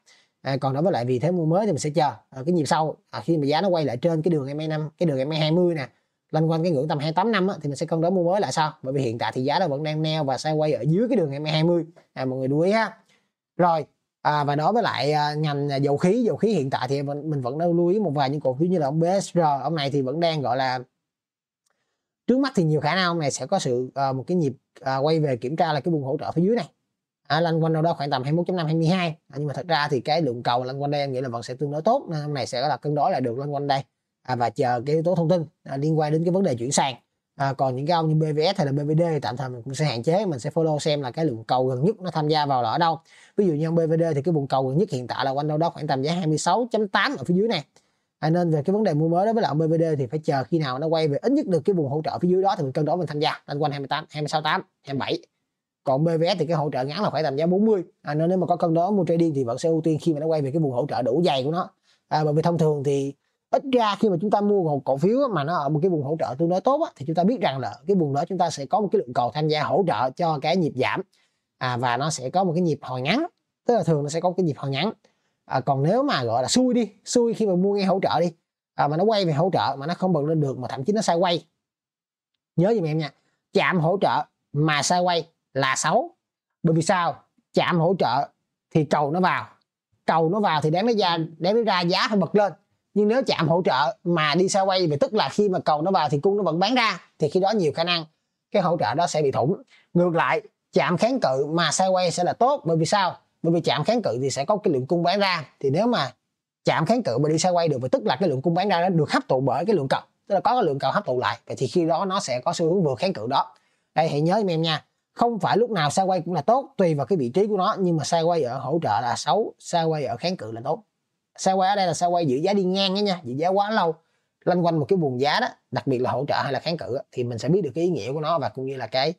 à, còn đối với lại vì thế mua mới thì mình sẽ chờ ở ờ, cái nhịp sau à, khi mà giá nó quay lại trên cái đường MA 5 e cái đường MA e 20 nè lên quanh cái ngưỡng tầm 28 năm á, thì mình sẽ cân đối mua mới lại sao bởi vì hiện tại thì giá nó vẫn đang neo và sẽ quay ở dưới cái đường MA e 20 à, mọi người lưu ý ha rồi à, và đối với lại à, ngành à, dầu khí dầu khí hiện tại thì mình, mình vẫn đang lưu ý một vài những cổ phiếu như là ông BSR ông này thì vẫn đang gọi là trước mắt thì nhiều khả năng ông này sẽ có sự à, một cái nhịp à, quay về kiểm tra là cái vùng hỗ trợ phía dưới này à, lanh quanh đâu đó khoảng tầm 21.5 22 à, nhưng mà thật ra thì cái lượng cầu lanh quanh đây em nghĩ là vẫn sẽ tương đối tốt nên à, hôm nay sẽ là cân đối lại được lanh quanh đây à, và chờ cái yếu tố thông tin à, liên quan đến cái vấn đề chuyển sàn à, còn những cái ông như BVS hay là BVD tạm thời mình cũng sẽ hạn chế mình sẽ follow xem là cái lượng cầu gần nhất nó tham gia vào là ở đâu ví dụ như ông BVD thì cái vùng cầu gần nhất hiện tại là quanh đâu đó khoảng tầm giá 26.8 ở phía dưới này à, nên về cái vấn đề mua mới đối với lại ông BVD thì phải chờ khi nào nó quay về ít nhất được cái vùng hỗ trợ phía dưới đó thì mình cân đối mình tham gia lên quanh 28 26 8 27 còn BVS thì cái hỗ trợ ngắn là khoảng tầm giá 40 à, nên nếu mà có cân đó mua trading thì vẫn sẽ ưu tiên khi mà nó quay về cái vùng hỗ trợ đủ dày của nó à, bởi vì thông thường thì ít ra khi mà chúng ta mua một cổ phiếu mà nó ở một cái vùng hỗ trợ tương đối tốt á, thì chúng ta biết rằng là cái vùng đó chúng ta sẽ có một cái lượng cầu tham gia hỗ trợ cho cái nhịp giảm à, và nó sẽ có một cái nhịp hồi ngắn tức là thường nó sẽ có một cái nhịp hồi ngắn à, còn nếu mà gọi là xui đi xui khi mà mua ngay hỗ trợ đi à, mà nó quay về hỗ trợ mà nó không bật lên được mà thậm chí nó sai quay nhớ giùm em nha chạm hỗ trợ mà sai quay là xấu bởi vì sao chạm hỗ trợ thì cầu nó vào cầu nó vào thì đáng nó ra đáng nó ra giá phải bật lên nhưng nếu chạm hỗ trợ mà đi xa quay về tức là khi mà cầu nó vào thì cung nó vẫn bán ra thì khi đó nhiều khả năng cái hỗ trợ đó sẽ bị thủng ngược lại chạm kháng cự mà xa quay sẽ là tốt bởi vì sao bởi vì chạm kháng cự thì sẽ có cái lượng cung bán ra thì nếu mà chạm kháng cự mà đi xa quay được và tức là cái lượng cung bán ra nó được hấp thụ bởi cái lượng cầu tức là có cái lượng cầu hấp thụ lại vậy thì khi đó nó sẽ có xu hướng vượt kháng cự đó đây hãy nhớ em nha không phải lúc nào xa quay cũng là tốt tùy vào cái vị trí của nó nhưng mà xa quay ở hỗ trợ là xấu xa quay ở kháng cự là tốt xa quay ở đây là xa quay giữ giá đi ngang đó nha giữ giá quá lâu loanh quanh một cái vùng giá đó đặc biệt là hỗ trợ hay là kháng cự thì mình sẽ biết được cái ý nghĩa của nó và cũng như là cái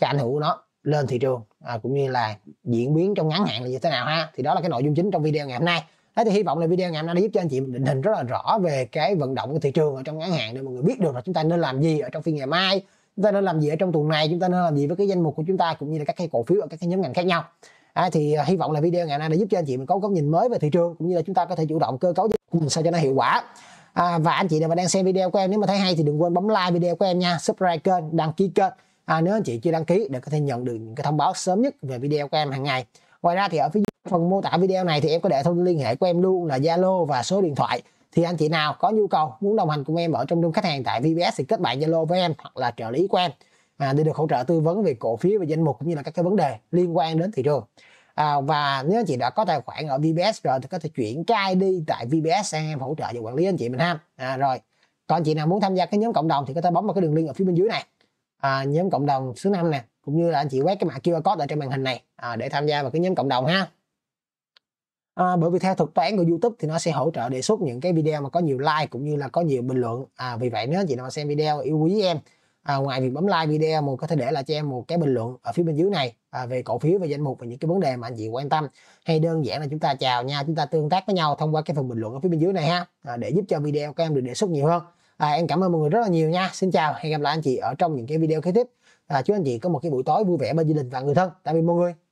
cái ảnh hưởng của nó lên thị trường à, cũng như là diễn biến trong ngắn hạn là như thế nào ha thì đó là cái nội dung chính trong video ngày hôm nay thế thì hy vọng là video ngày hôm nay đã giúp cho anh chị định hình rất là rõ về cái vận động của thị trường ở trong ngắn hạn để mọi người biết được là chúng ta nên làm gì ở trong phiên ngày mai chúng ta nên làm gì ở trong tuần này chúng ta nên làm gì với cái danh mục của chúng ta cũng như là các cái cổ phiếu ở các cái nhóm ngành khác nhau à, thì à, hy vọng là video ngày nay đã giúp cho anh chị mình có góc nhìn mới về thị trường cũng như là chúng ta có thể chủ động cơ cấu của mình sao cho nó hiệu quả à, và anh chị nào mà đang xem video của em nếu mà thấy hay thì đừng quên bấm like video của em nha subscribe kênh đăng ký kênh à, nếu anh chị chưa đăng ký để có thể nhận được những cái thông báo sớm nhất về video của em hàng ngày ngoài ra thì ở phía phần mô tả video này thì em có để thông tin liên hệ của em luôn là zalo và số điện thoại thì anh chị nào có nhu cầu muốn đồng hành cùng em ở trong đông khách hàng tại VBS thì kết bạn Zalo với em hoặc là trợ lý của em à, để được hỗ trợ tư vấn về cổ phiếu và danh mục cũng như là các cái vấn đề liên quan đến thị trường à, và nếu anh chị đã có tài khoản ở VBS rồi thì có thể chuyển cái đi tại VBS sang em hỗ trợ và quản lý anh chị mình ha à, rồi còn anh chị nào muốn tham gia cái nhóm cộng đồng thì có thể bấm vào cái đường link ở phía bên dưới này à, nhóm cộng đồng số 5 nè cũng như là anh chị quét cái mã QR code ở trên màn hình này à, để tham gia vào cái nhóm cộng đồng ha à, bởi vì theo thuật toán của YouTube thì nó sẽ hỗ trợ đề xuất những cái video mà có nhiều like cũng như là có nhiều bình luận à, vì vậy nếu chị nào xem video yêu quý em à, ngoài việc bấm like video một có thể để lại cho em một cái bình luận ở phía bên dưới này à, về cổ phiếu và danh mục và những cái vấn đề mà anh chị quan tâm hay đơn giản là chúng ta chào nha chúng ta tương tác với nhau thông qua cái phần bình luận ở phía bên dưới này ha à, để giúp cho video của em được đề xuất nhiều hơn à, em cảm ơn mọi người rất là nhiều nha xin chào hẹn gặp lại anh chị ở trong những cái video kế tiếp à, chúc anh chị có một cái buổi tối vui vẻ bên gia đình và người thân tạm biệt mọi người